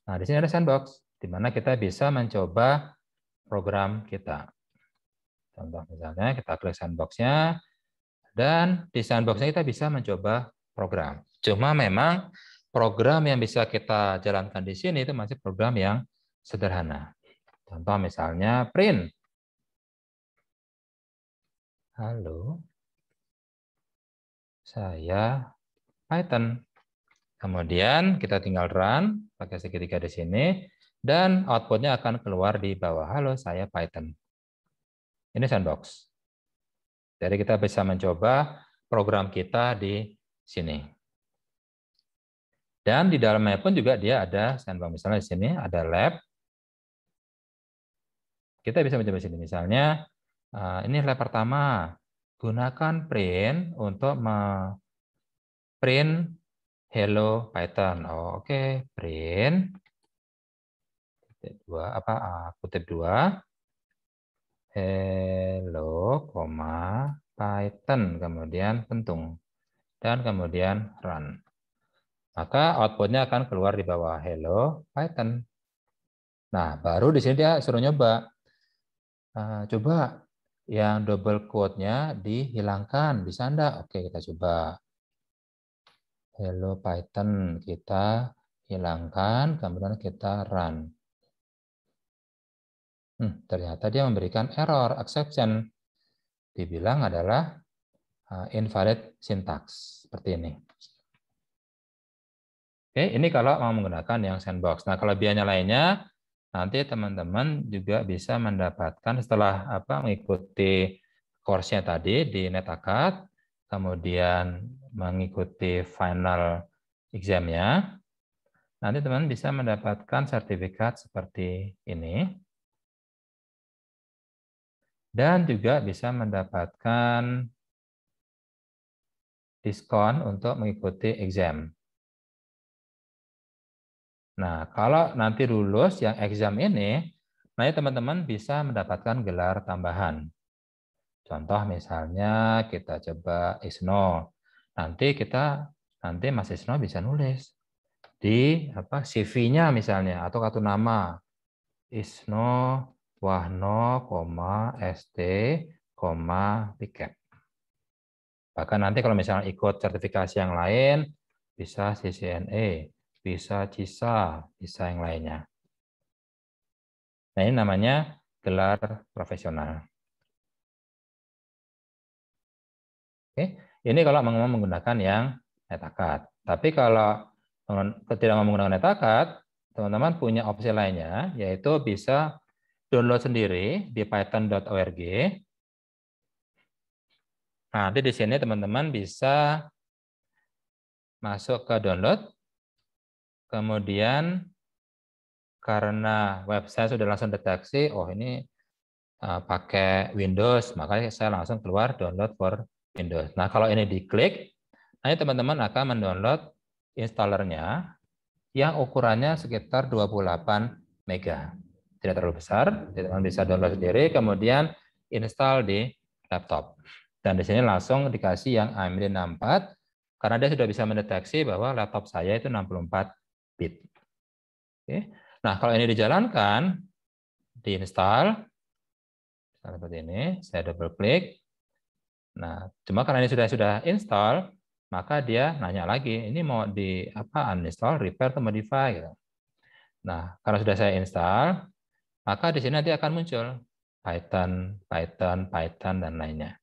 Nah, di sini ada sandbox, di mana kita bisa mencoba program kita. Contoh misalnya kita klik sandbox-nya, dan di sandbox-nya kita bisa mencoba program. Cuma memang program yang bisa kita jalankan di sini itu masih program yang sederhana. Contoh misalnya print. Halo, saya Python. Kemudian kita tinggal run pakai segitiga di sini dan outputnya akan keluar di bawah halo saya Python. Ini sandbox. Jadi kita bisa mencoba program kita di sini. Dan di dalamnya pun juga dia ada sandbox. Misalnya di sini ada lab. Kita bisa mencoba di sini. Misalnya eh, ini lab pertama. Gunakan print untuk print hello Python. Oke, print dua apa kutip dua hello koma python kemudian pentung dan kemudian run maka outputnya akan keluar di bawah hello python nah baru di sini dia suruh nyoba eh, coba yang double quote-nya dihilangkan bisa enggak oke kita coba hello python kita hilangkan kemudian kita run Hmm, ternyata dia memberikan error, exception. Dibilang adalah eh, invalid syntax, seperti ini. Oke, ini kalau mau menggunakan yang sandbox. Nah, kelebihannya lainnya, nanti teman-teman juga bisa mendapatkan setelah apa mengikuti course-nya tadi di NetAcad, kemudian mengikuti final exam-nya, nanti teman bisa mendapatkan sertifikat seperti ini dan juga bisa mendapatkan diskon untuk mengikuti exam. Nah, kalau nanti lulus yang exam ini, nanti ya teman-teman bisa mendapatkan gelar tambahan. Contoh misalnya kita coba ISNO. Nanti kita nanti Mas ISNO bisa nulis di apa CV-nya misalnya atau kartu nama ISNO Wahno, ST, Piket. Bahkan nanti kalau misalnya ikut sertifikasi yang lain, bisa CCNE, bisa CISA, bisa yang lainnya. Nah ini namanya gelar profesional. Oke, ini kalau menggunakan yang netakat. Tapi kalau tidak menggunakan netakat, teman-teman punya opsi lainnya, yaitu bisa download sendiri di python.org. Nah, nanti di sini teman-teman bisa masuk ke download. Kemudian karena website sudah langsung deteksi, oh ini eh, pakai Windows, maka saya langsung keluar download for Windows. Nah, kalau ini diklik, nanti teman-teman akan mendownload installernya yang ukurannya sekitar 28 mega tidak terlalu besar, teman-teman bisa download sendiri, kemudian install di laptop. Dan di sini langsung dikasih yang AMD 64, karena dia sudah bisa mendeteksi bahwa laptop saya itu 64 bit. Oke. Nah, kalau ini dijalankan, diinstal, seperti ini, saya double klik. Nah, cuma karena ini sudah sudah install, maka dia nanya lagi, ini mau di apa uninstall, repair, atau modify gitu. Nah, karena sudah saya install, maka di sini nanti akan muncul Python, Python, Python, dan lainnya.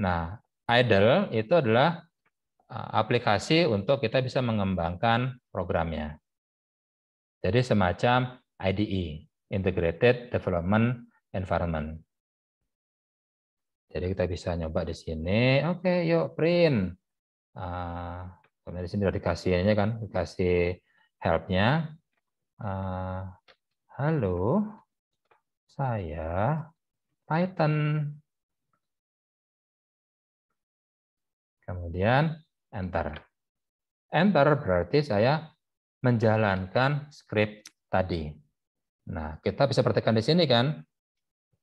Nah, idle itu adalah eh, aplikasi untuk kita bisa mengembangkan programnya. Jadi semacam IDE, Integrated Development Environment. Jadi kita bisa nyoba di sini. Oke, okay, yuk print. Uh, di sini sudah dikasihnya kan, dikasih helpnya. Uh, Halo, saya Python. Kemudian Enter. Enter berarti saya menjalankan script tadi. Nah, kita bisa perhatikan di sini kan,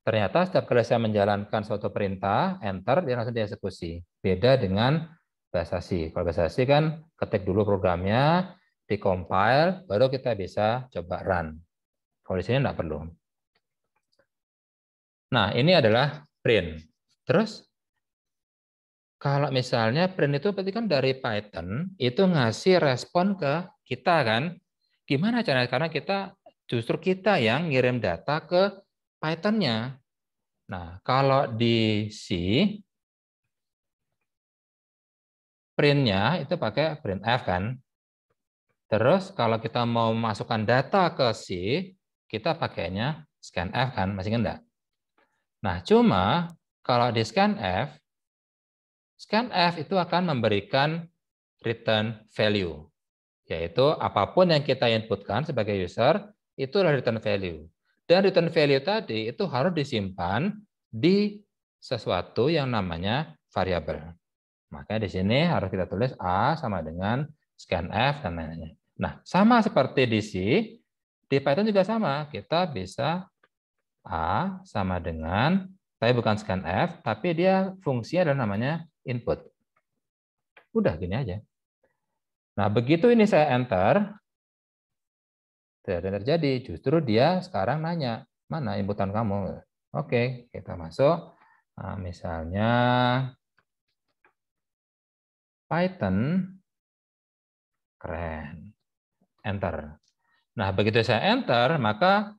ternyata setiap kali saya menjalankan suatu perintah, Enter, dia langsung dieksekusi. Beda dengan bahasa C. Kalau bahasa C kan ketik dulu programnya, dikompile, baru kita bisa coba run. Kalau di sini nggak perlu. Nah, ini adalah print. Terus, kalau misalnya print itu berarti kan dari Python, itu ngasih respon ke kita kan. Gimana caranya? Karena kita justru kita yang ngirim data ke Python-nya. Nah, kalau di C, print-nya itu pakai print f kan. Terus kalau kita mau masukkan data ke C, kita pakainya scan F kan, masih enggak? Nah, cuma kalau di scan F, scan F itu akan memberikan return value, yaitu apapun yang kita inputkan sebagai user, itu adalah return value. Dan return value tadi itu harus disimpan di sesuatu yang namanya variabel. Maka di sini harus kita tulis A sama dengan scan F dan lain-lain. Nah, sama seperti di C, di Python juga sama, kita bisa A sama dengan, tapi bukan scan F, tapi dia fungsinya adalah namanya input. Udah gini aja. Nah, begitu ini saya enter, tidak terjadi. Justru dia sekarang nanya, mana inputan kamu? Oke, kita masuk. Nah, misalnya Python, keren. Enter. Nah, begitu saya enter, maka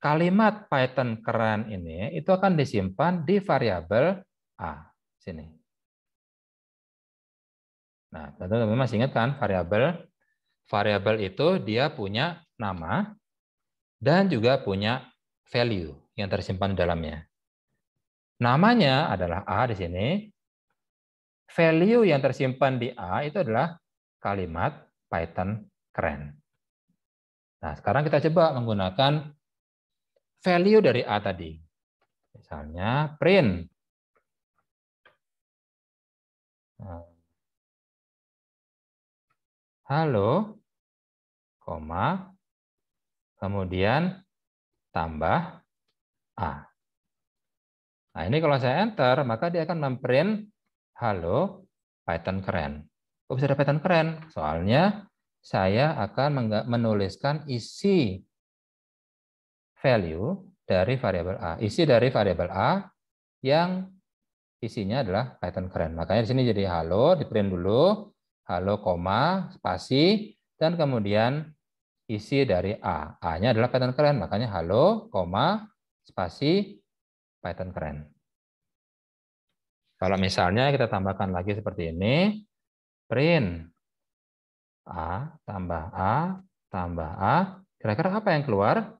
kalimat Python keren ini itu akan disimpan di variabel A sini. Nah, tentu teman masih ingat kan variabel variabel itu dia punya nama dan juga punya value yang tersimpan di dalamnya. Namanya adalah A di sini. Value yang tersimpan di A itu adalah kalimat Python keren. Nah, sekarang kita coba menggunakan value dari A tadi. Misalnya print. Halo, koma, kemudian tambah A. Nah, ini kalau saya enter, maka dia akan memprint halo Python keren. Kok bisa ada Python keren? Soalnya saya akan menuliskan isi value dari variabel A. Isi dari variabel A yang isinya adalah Python keren. Makanya di sini jadi halo, di print dulu, halo, koma, spasi, dan kemudian isi dari A. A-nya adalah Python keren, makanya halo, koma, spasi, Python keren. Kalau misalnya kita tambahkan lagi seperti ini, print A tambah A tambah A. Kira-kira apa yang keluar?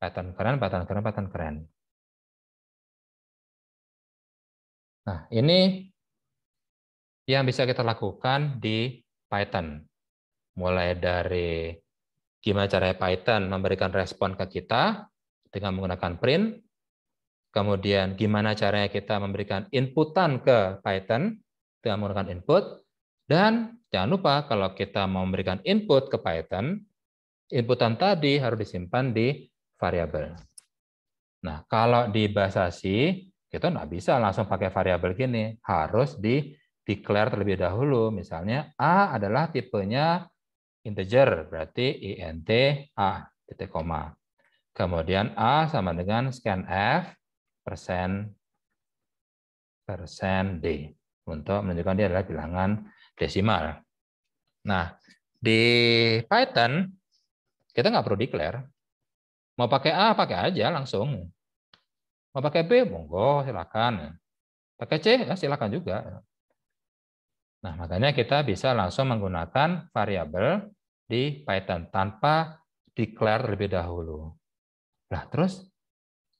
Pattern keren, pattern keren, pattern keren. Nah, ini yang bisa kita lakukan di Python. Mulai dari gimana cara Python memberikan respon ke kita dengan menggunakan print, kemudian gimana caranya kita memberikan inputan ke Python dengan menggunakan input, dan jangan lupa kalau kita mau memberikan input ke Python, inputan tadi harus disimpan di variabel. Nah, kalau di bahasa C, kita nggak bisa langsung pakai variabel gini. Harus di declare terlebih dahulu. Misalnya A adalah tipenya integer, berarti int A, titik koma. Kemudian A sama dengan scanf persen persen D untuk menunjukkan dia adalah bilangan desimal. Nah, di Python kita nggak perlu declare. Mau pakai A, pakai aja langsung. Mau pakai B, monggo, silakan. Pakai C, ya silakan juga. Nah, makanya kita bisa langsung menggunakan variabel di Python tanpa declare lebih dahulu. Nah, terus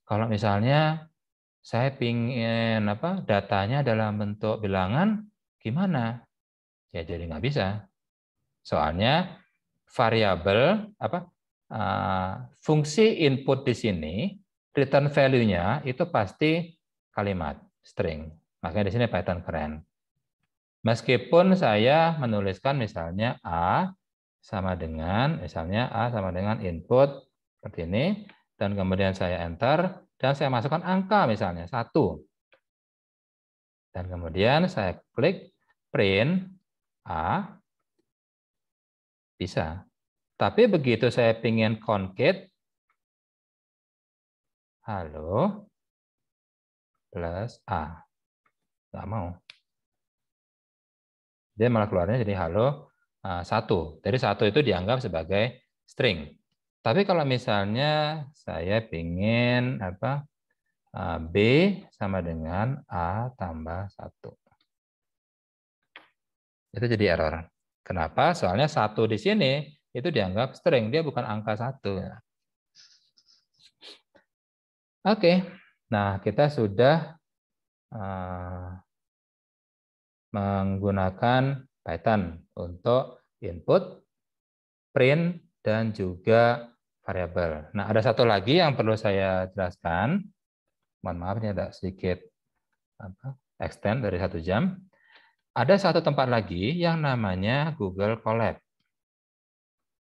kalau misalnya saya pingin apa datanya dalam bentuk bilangan, gimana? Ya jadi nggak bisa. Soalnya variabel apa eh, fungsi input di sini return value-nya itu pasti kalimat string. Makanya di sini Python keren. Meskipun saya menuliskan misalnya A sama dengan misalnya A sama dengan input seperti ini dan kemudian saya enter dan saya masukkan angka misalnya satu dan kemudian saya klik print A, bisa. Tapi begitu saya ingin concat halo, plus A. Nggak mau. Dia malah keluarnya jadi halo satu. Jadi satu itu dianggap sebagai string. Tapi kalau misalnya saya ingin apa B sama dengan A tambah satu. Itu jadi error. Kenapa? Soalnya satu di sini itu dianggap string, dia bukan angka satu. Ya. Oke, nah kita sudah eh, menggunakan Python untuk input, print, dan juga variabel. Nah, ada satu lagi yang perlu saya jelaskan. Mohon maaf, ini ada sedikit apa, extend dari satu jam ada satu tempat lagi yang namanya Google Collab.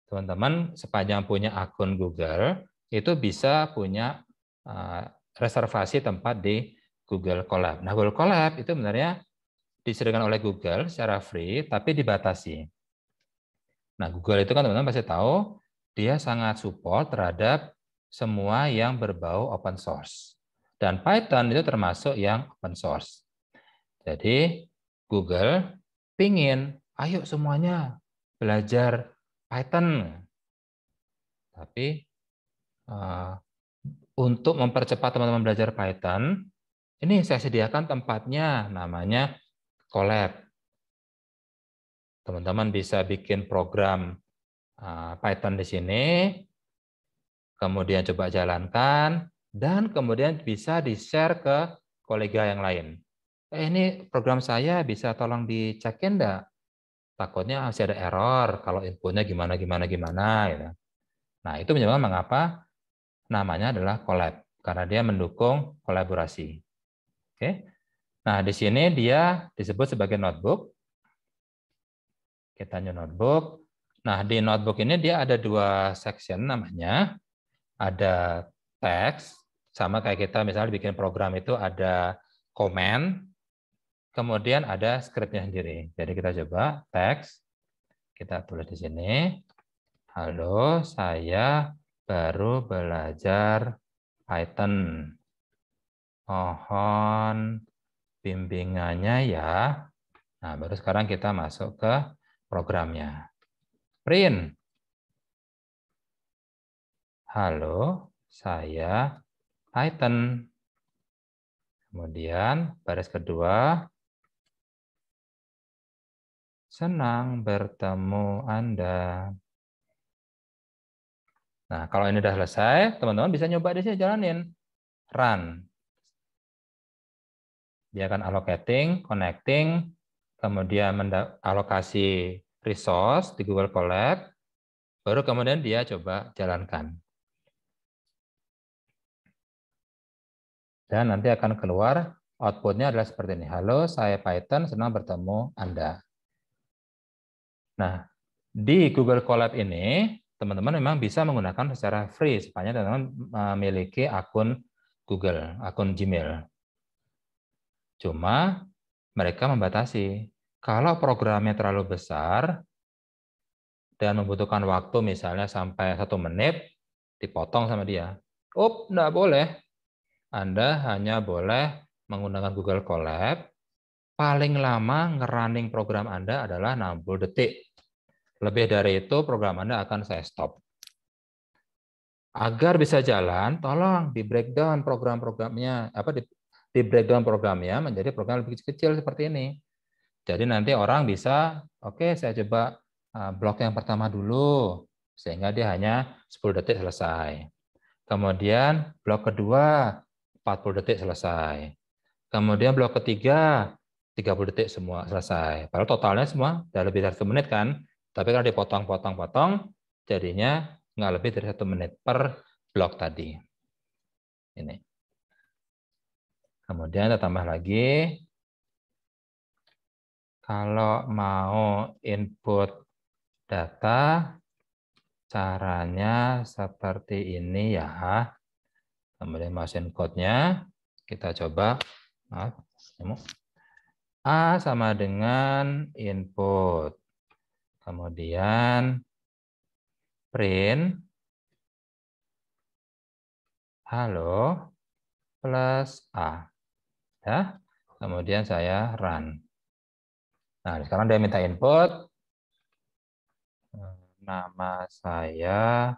Teman-teman sepanjang punya akun Google itu bisa punya eh, reservasi tempat di Google Collab. Nah, Google Collab itu sebenarnya disediakan oleh Google secara free tapi dibatasi. Nah, Google itu kan teman-teman pasti tahu dia sangat support terhadap semua yang berbau open source. Dan Python itu termasuk yang open source. Jadi, Google pingin, ayo semuanya belajar Python. Tapi uh, untuk mempercepat teman-teman belajar Python, ini saya sediakan tempatnya namanya Collab. Teman-teman bisa bikin program uh, Python di sini, kemudian coba jalankan, dan kemudian bisa di-share ke kolega yang lain eh, ini program saya bisa tolong dicekin enggak? Takutnya masih ada error kalau inputnya gimana gimana gimana gitu. Nah, itu menyebabkan mengapa namanya adalah collab karena dia mendukung kolaborasi. Oke. Nah, di sini dia disebut sebagai notebook. Kita new notebook. Nah, di notebook ini dia ada dua section namanya. Ada teks, sama kayak kita misalnya bikin program itu ada komen, Kemudian ada scriptnya sendiri. Jadi kita coba teks, kita tulis di sini. Halo, saya baru belajar Python. Mohon bimbingannya ya. Nah, baru sekarang kita masuk ke programnya. Print. Halo, saya Python. Kemudian baris kedua, Senang bertemu Anda. Nah, kalau ini sudah selesai, teman-teman bisa nyoba di sini jalanin. Run. Dia akan allocating, connecting, kemudian alokasi resource di Google Collab, baru kemudian dia coba jalankan. Dan nanti akan keluar outputnya adalah seperti ini. Halo, saya Python, senang bertemu Anda. Nah, di Google Colab ini, teman-teman memang bisa menggunakan secara free sepanjang teman-teman memiliki eh, akun Google, akun Gmail. Cuma mereka membatasi. Kalau programnya terlalu besar dan membutuhkan waktu misalnya sampai satu menit, dipotong sama dia. Up, nggak boleh. Anda hanya boleh menggunakan Google Colab paling lama ngerunning program Anda adalah 60 detik. Lebih dari itu, program Anda akan saya stop. Agar bisa jalan, tolong di breakdown program-programnya, apa di, di breakdown programnya menjadi program lebih kecil seperti ini. Jadi nanti orang bisa, oke okay, saya coba eh, blok yang pertama dulu, sehingga dia hanya 10 detik selesai. Kemudian blok kedua 40 detik selesai. Kemudian blok ketiga 30 detik semua selesai. Padahal totalnya semua sudah lebih dari 1 menit kan. Tapi kalau dipotong-potong-potong, jadinya nggak lebih dari satu menit per blok tadi. Ini. Kemudian kita tambah lagi. Kalau mau input data, caranya seperti ini ya. Kemudian masukin code-nya. Kita coba. A sama dengan input. Kemudian print halo plus A. Ya. Kemudian saya run. Nah, sekarang dia minta input. Nama saya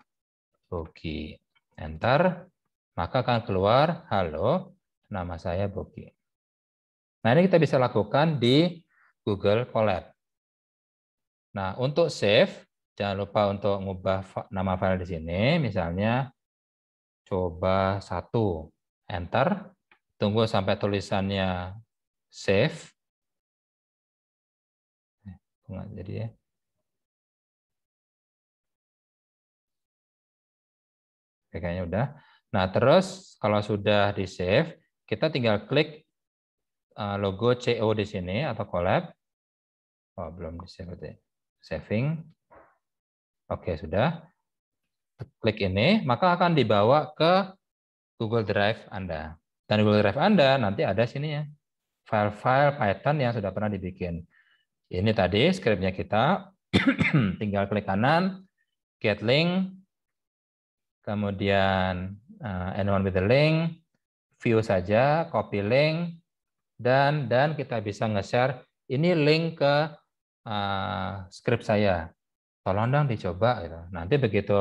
Bogi. Enter. Maka akan keluar, halo, nama saya Bogi. Nah, ini kita bisa lakukan di Google Colab. Nah, untuk save, jangan lupa untuk mengubah nama file di sini. Misalnya, coba satu, enter, tunggu sampai tulisannya save. Enggak eh, jadi ya. kayaknya udah. Nah, terus kalau sudah di-save, kita tinggal klik eh, logo CO di sini atau collab. Oh, belum di-save saving. Oke, sudah. Klik ini, maka akan dibawa ke Google Drive Anda. Dan Google Drive Anda nanti ada sini ya. File-file Python yang sudah pernah dibikin. Ini tadi scriptnya kita. Tinggal klik kanan, get link, kemudian uh, anyone with the link, view saja, copy link, dan dan kita bisa nge-share ini link ke uh, eh, skrip saya. Tolong dong dicoba. Gitu. Nanti begitu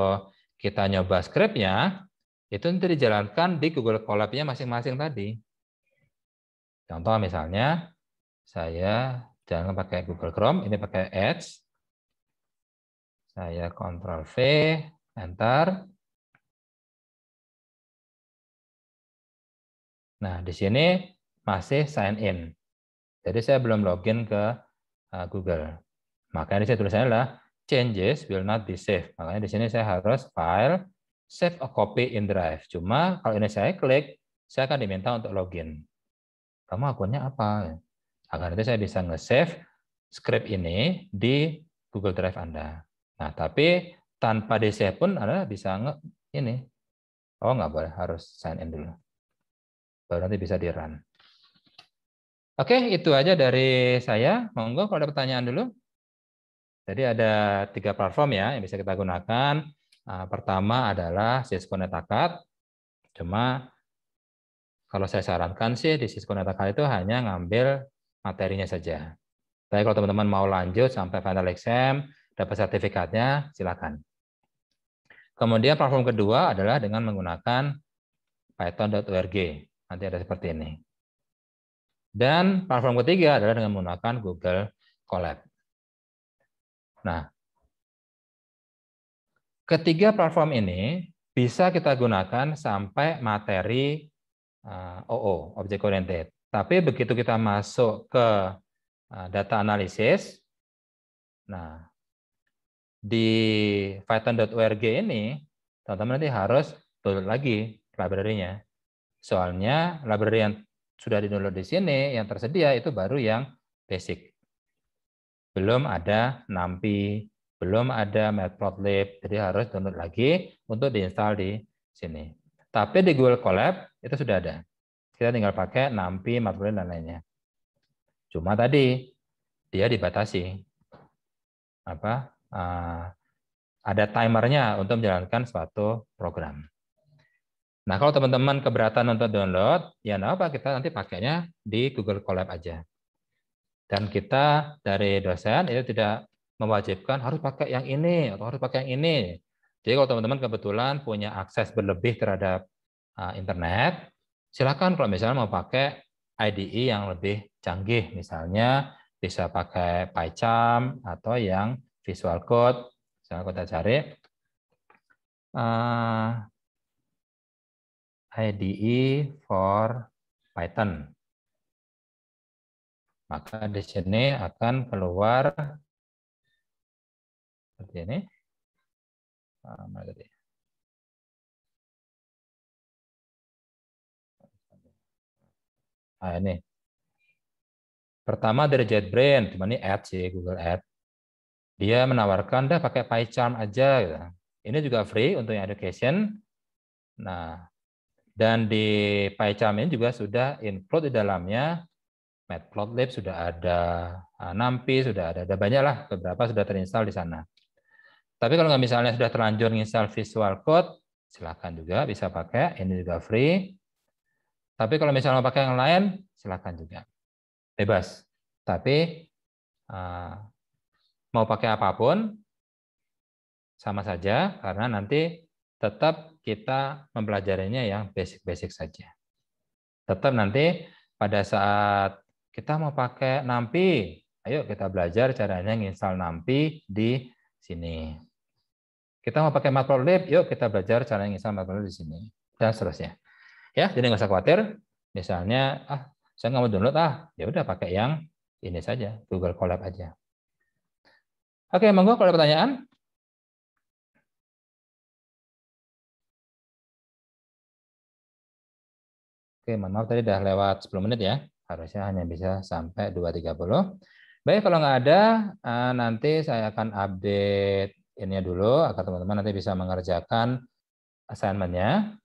kita nyoba scriptnya, itu nanti dijalankan di Google Collab-nya masing-masing tadi. Contoh misalnya, saya jangan pakai Google Chrome, ini pakai Edge. Saya Ctrl V, Enter. Nah, di sini masih sign in. Jadi saya belum login ke Uh, Google. Makanya di sini tulisannya adalah changes will not be saved. Makanya di sini saya harus file save a copy in drive. Cuma kalau ini saya klik, saya akan diminta untuk login. Kamu akunnya apa? Agar nanti saya bisa nge-save script ini di Google Drive Anda. Nah, tapi tanpa di-save pun Anda bisa nge ini. Oh, nggak boleh. Harus sign in dulu. Baru nanti bisa di-run. Oke, itu aja dari saya. Monggo kalau ada pertanyaan dulu. Jadi ada tiga platform ya yang bisa kita gunakan. Ah, pertama adalah Cisco NetAcad. Cuma kalau saya sarankan sih di Cisco NetAcad itu hanya ngambil materinya saja. Tapi kalau teman-teman mau lanjut sampai final exam, dapat sertifikatnya, silakan. Kemudian platform kedua adalah dengan menggunakan python.org. Nanti ada seperti ini. Dan platform ketiga adalah dengan menggunakan Google Colab. Nah, ketiga platform ini bisa kita gunakan sampai materi eh, OO, object oriented. Tapi begitu kita masuk ke eh, data analisis, nah di python.org ini teman-teman nanti harus download lagi library-nya. Soalnya library yang sudah di download di sini, yang tersedia itu baru yang basic. Belum ada NAMPI, belum ada matplotlib, jadi harus download lagi untuk diinstal di sini. Tapi di Google Colab itu sudah ada. Kita tinggal pakai NAMPI, matplotlib, dan lainnya. Cuma tadi dia dibatasi apa uh, ada timernya untuk menjalankan suatu program. Nah, kalau teman-teman keberatan untuk download, ya enggak apa, kita nanti pakainya di Google Collab aja. Dan kita dari dosen itu tidak mewajibkan harus pakai yang ini atau harus pakai yang ini. Jadi kalau teman-teman kebetulan punya akses berlebih terhadap eh, internet, silakan kalau misalnya mau pakai IDE yang lebih canggih, misalnya bisa pakai PyCharm atau yang Visual Code. Misalnya kita cari eh, IDE for Python. Maka di sini akan keluar seperti ini. Nah, ini. Pertama dari JetBrain, cuma ini Ads sih, Google Ads. Dia menawarkan, dah pakai PyCharm aja. Gitu. Ini juga free untuk yang education. Nah, dan di PyCharm ini juga sudah include di dalamnya Matplotlib sudah ada, eh, NumPy sudah ada, ada banyak lah beberapa sudah terinstall di sana. Tapi kalau nggak misalnya sudah terlanjur install Visual Code, silakan juga bisa pakai, ini juga free. Tapi kalau misalnya pakai yang lain, silakan juga. Bebas. Tapi eh, mau pakai apapun, sama saja, karena nanti tetap kita mempelajarinya yang basic-basic saja. Tetap nanti pada saat kita mau pakai nampi, ayo kita belajar caranya install nampi di sini. Kita mau pakai matplotlib, yuk kita belajar caranya install matplotlib di sini dan seterusnya. Ya, jadi nggak usah khawatir. Misalnya, ah saya nggak mau download, ah ya udah pakai yang ini saja, Google Colab aja. Oke, monggo kalau ada pertanyaan. Oke, mohon maaf tadi sudah lewat 10 menit ya. Harusnya hanya bisa sampai 2.30. Baik, kalau nggak ada, eh, nanti saya akan update ini dulu agar teman-teman nanti bisa mengerjakan assignment-nya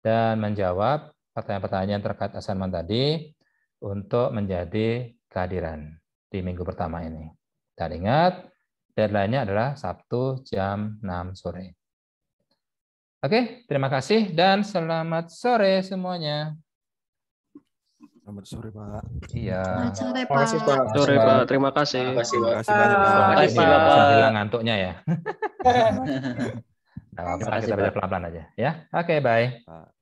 dan menjawab pertanyaan-pertanyaan terkait assignment tadi untuk menjadi kehadiran di minggu pertama ini. Dan ingat, deadline-nya adalah Sabtu jam 6 sore. Oke, terima kasih dan selamat sore semuanya. Selamat sore, Pak. Iya. Selamat sore, Pak. Terima kasih, Sore, Pak. Terima kasih. Terima kasih, Pak. Terima kasih banyak, Pak. Terima kasih, Pak. Saya hilang ngantuknya ya. nah, kita belajar pelan-pelan aja. Ya, oke, okay, bye.